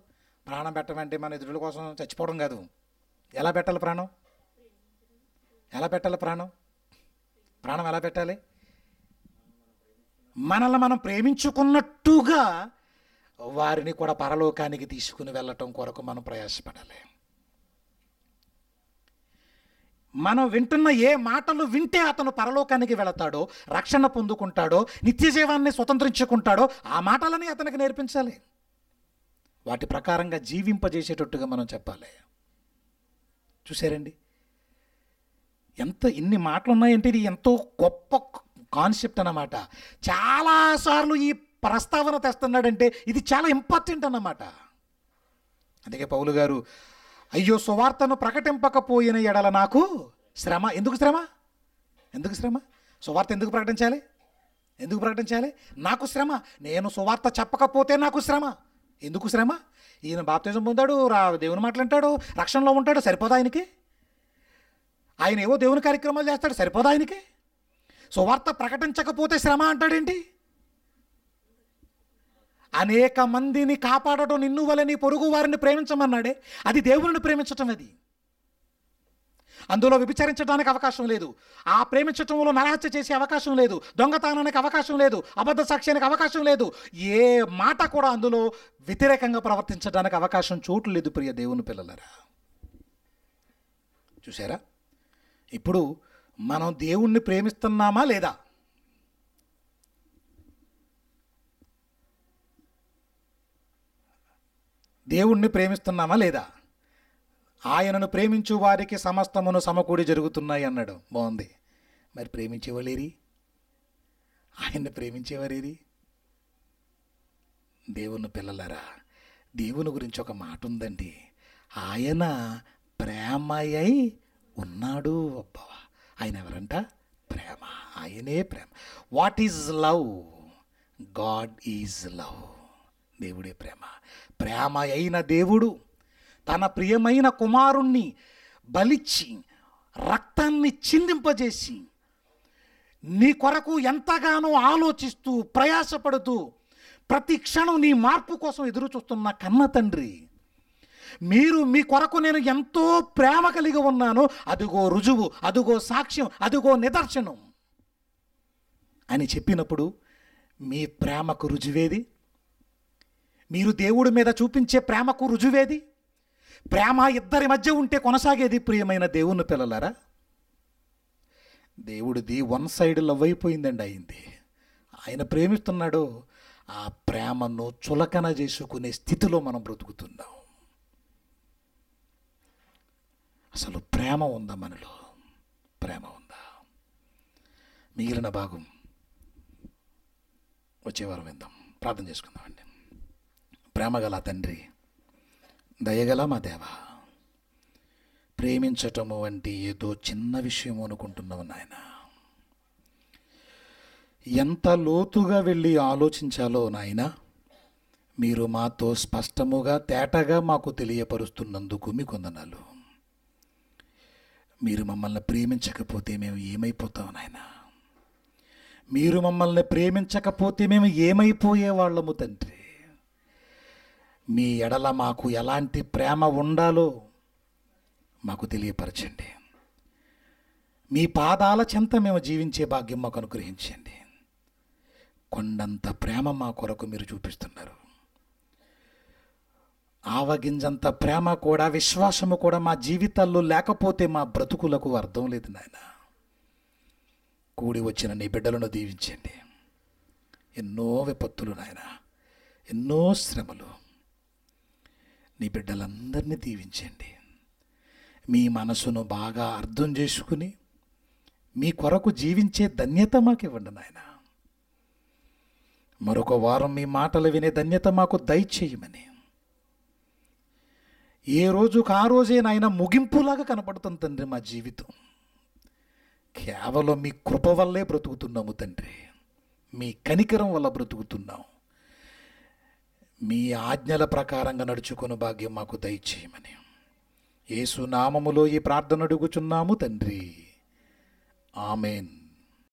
ప్రాణం పెట్టమంటే మన ఎదురుల కోసం చచ్చిపోవడం కాదు ఎలా పెట్టాలి ప్రాణం ఎలా పెట్టాలి ప్రాణం ప్రాణం ఎలా పెట్టాలి మనల్ని మనం ప్రేమించుకున్నట్టుగా వారిని కూడా పరలోకానికి తీసుకుని వెళ్ళటం కొరకు మనం ప్రయాసపడాలి మనం వింటున్న ఏ మాటలు వింటే అతను పరలోకానికి వెళతాడో రక్షణ పొందుకుంటాడో నిత్య జీవాన్ని స్వతంత్రించుకుంటాడో ఆ మాటలని అతనికి నేర్పించాలి వాటి ప్రకారంగా జీవింపజేసేటట్టుగా మనం చెప్పాలి చూసారండి ఎంత ఇన్ని మాటలు ఉన్నాయంటే ఇది ఎంతో గొప్ప కాన్సెప్ట్ అన్నమాట చాలాసార్లు ఈ ప్రస్తావన తెస్తున్నాడంటే ఇది చాలా ఇంపార్టెంట్ అన్నమాట అందుకే పౌలు గారు అయ్యో సువార్తను ప్రకటింపకపోయిన ఎడల నాకు శ్రమ ఎందుకు శ్రమ ఎందుకు శ్రమ సువార్త ఎందుకు ప్రకటించాలి ఎందుకు ప్రకటించాలి నాకు శ్రమ నేను సువార్త చెప్పకపోతే నాకు శ్రమ ఎందుకు శ్రమ ఈయన బాప్తిజం పొందాడు రా దేవుని మాట్లాంటాడు రక్షణలో ఉంటాడు సరిపోదా ఆయనకి ఆయన ఏవో దేవుని కార్యక్రమాలు చేస్తాడు సరిపోదా ఆయనకి సువార్త ప్రకటించకపోతే శ్రమ అంటాడేంటి అనేక మందిని కాపాడటం నిన్ను వలని పొరుగు వారిని ప్రేమించమన్నాడే అది దేవుని ప్రేమించటం అది అందులో విభిచరించడానికి అవకాశం లేదు ఆ ప్రేమించటంలో నరహత్య చేసే అవకాశం లేదు దొంగతనానికి అవకాశం లేదు అబద్ధ సాక్ష్యానికి అవకాశం లేదు ఏ మాట కూడా అందులో వ్యతిరేకంగా ప్రవర్తించడానికి అవకాశం చోటు లేదు ప్రియ దేవుని పిల్లలరా చూసారా ఇప్పుడు మనం దేవుణ్ణి ప్రేమిస్తున్నామా లేదా దేవుణ్ణి ప్రేమిస్తున్నామా లేదా ఆయనను ప్రేమించు వారికి సమస్తమును సమకూడి జరుగుతున్నాయి అన్నాడు బాగుంది మరి ప్రేమించేవాళ్ళేరి ఆయన్ని ప్రేమించేవారేరి దేవుని పిల్లలరా దేవుని గురించి ఒక మాట ఉందండి ఆయన ప్రేమయై ఉన్నాడు అబ్బా ఆయన ఎవరంట ప్రేమ ఆయనే ప్రేమ what is love god is love దేవుడే ప్రేమ ప్రేమ అయిన దేవుడు తన ప్రియమైన కుమారుణ్ణి బలిచ్చి రక్తాన్ని చిందింపజేసి నీ కొరకు ఎంతగానో ఆలోచిస్తూ ప్రయాసపడుతూ ప్రతి క్షణం నీ మార్పు కోసం ఎదురు చూస్తున్న కన్న తండ్రి మీరు మీ కొరకు నేను ఎంతో ప్రేమ కలిగి ఉన్నాను అదిగో రుజువు అదిగో సాక్ష్యం అదిగో నిదర్శనం అని చెప్పినప్పుడు మీ ప్రేమకు రుజువేది మీరు దేవుడి మీద చూపించే ప్రేమకు రుజువేది ప్రేమ ఇద్దరి మధ్య ఉంటే కొనసాగేది ప్రియమైన దేవుని పిల్లలారా దేవుడిది వన్ సైడ్ లవ్ అయిపోయిందండి అయింది ఆయన ప్రేమిస్తున్నాడు ఆ ప్రేమను చులకన చేసుకునే స్థితిలో మనం బ్రతుకుతున్నాం అసలు ప్రేమ ఉందా మనలో ప్రేమ ఉందా మిగిలిన భాగం వచ్చేవారం విందాం ప్రార్థన చేసుకుందామండి ప్రేమ గల తండ్రి దయగల మా దేవ ప్రేమించటము వంటి ఏదో చిన్న విషయం అనుకుంటున్నావు నాయన ఎంత లోతుగా వెళ్ళి ఆలోచించాలో నాయన మీరు మాతో స్పష్టముగా తేటగా మాకు తెలియపరుస్తున్నందుకు మీ కొందనాలు మీరు మమ్మల్ని ప్రేమించకపోతే మేము ఏమైపోతాం నాయన మీరు మమ్మల్ని ప్రేమించకపోతే మేము ఏమైపోయేవాళ్ళము తండ్రి మీ ఎడల మాకు ఎలాంటి ప్రేమ ఉండాలో మాకు తెలియపరచండి మీ పాదాల చెంత మేము జీవించే భాగ్యం మాకు అనుగ్రహించండి కొండంత ప్రేమ మా కొరకు మీరు చూపిస్తున్నారు ఆవగింజంత ప్రేమ కూడా విశ్వాసము కూడా మా జీవితాల్లో లేకపోతే మా బ్రతుకులకు అర్థం లేదు నాయన కూడి వచ్చిన నీ బిడ్డలను దీవించండి ఎన్నో విపత్తులు నాయన ఎన్నో శ్రమలు నీ బిడ్డలందరినీ దీవించండి మీ మనసును బాగా అర్థం చేసుకుని మీ కొరకు జీవించే ధన్యత మాకు ఇవ్వండి నాయన మరొక వారం మీ మాటలు వినే ధన్యత మాకు దయచేయమని ఏ రోజుకు ఆ రోజే నాయన ముగింపులాగా కనపడుతుంది తండ్రి మా జీవితం కేవలం మీ కృప వల్లే బ్రతుకుతున్నాము తండ్రి మీ కనికరం వల్ల బ్రతుకుతున్నాం మీ ఆజ్ఞల ప్రకారంగా నడుచుకుని భాగ్యం మాకు దయచేయమని ఏసునామములో ఈ ప్రార్థన అడుగుచున్నాము తండ్రి ఆమెన్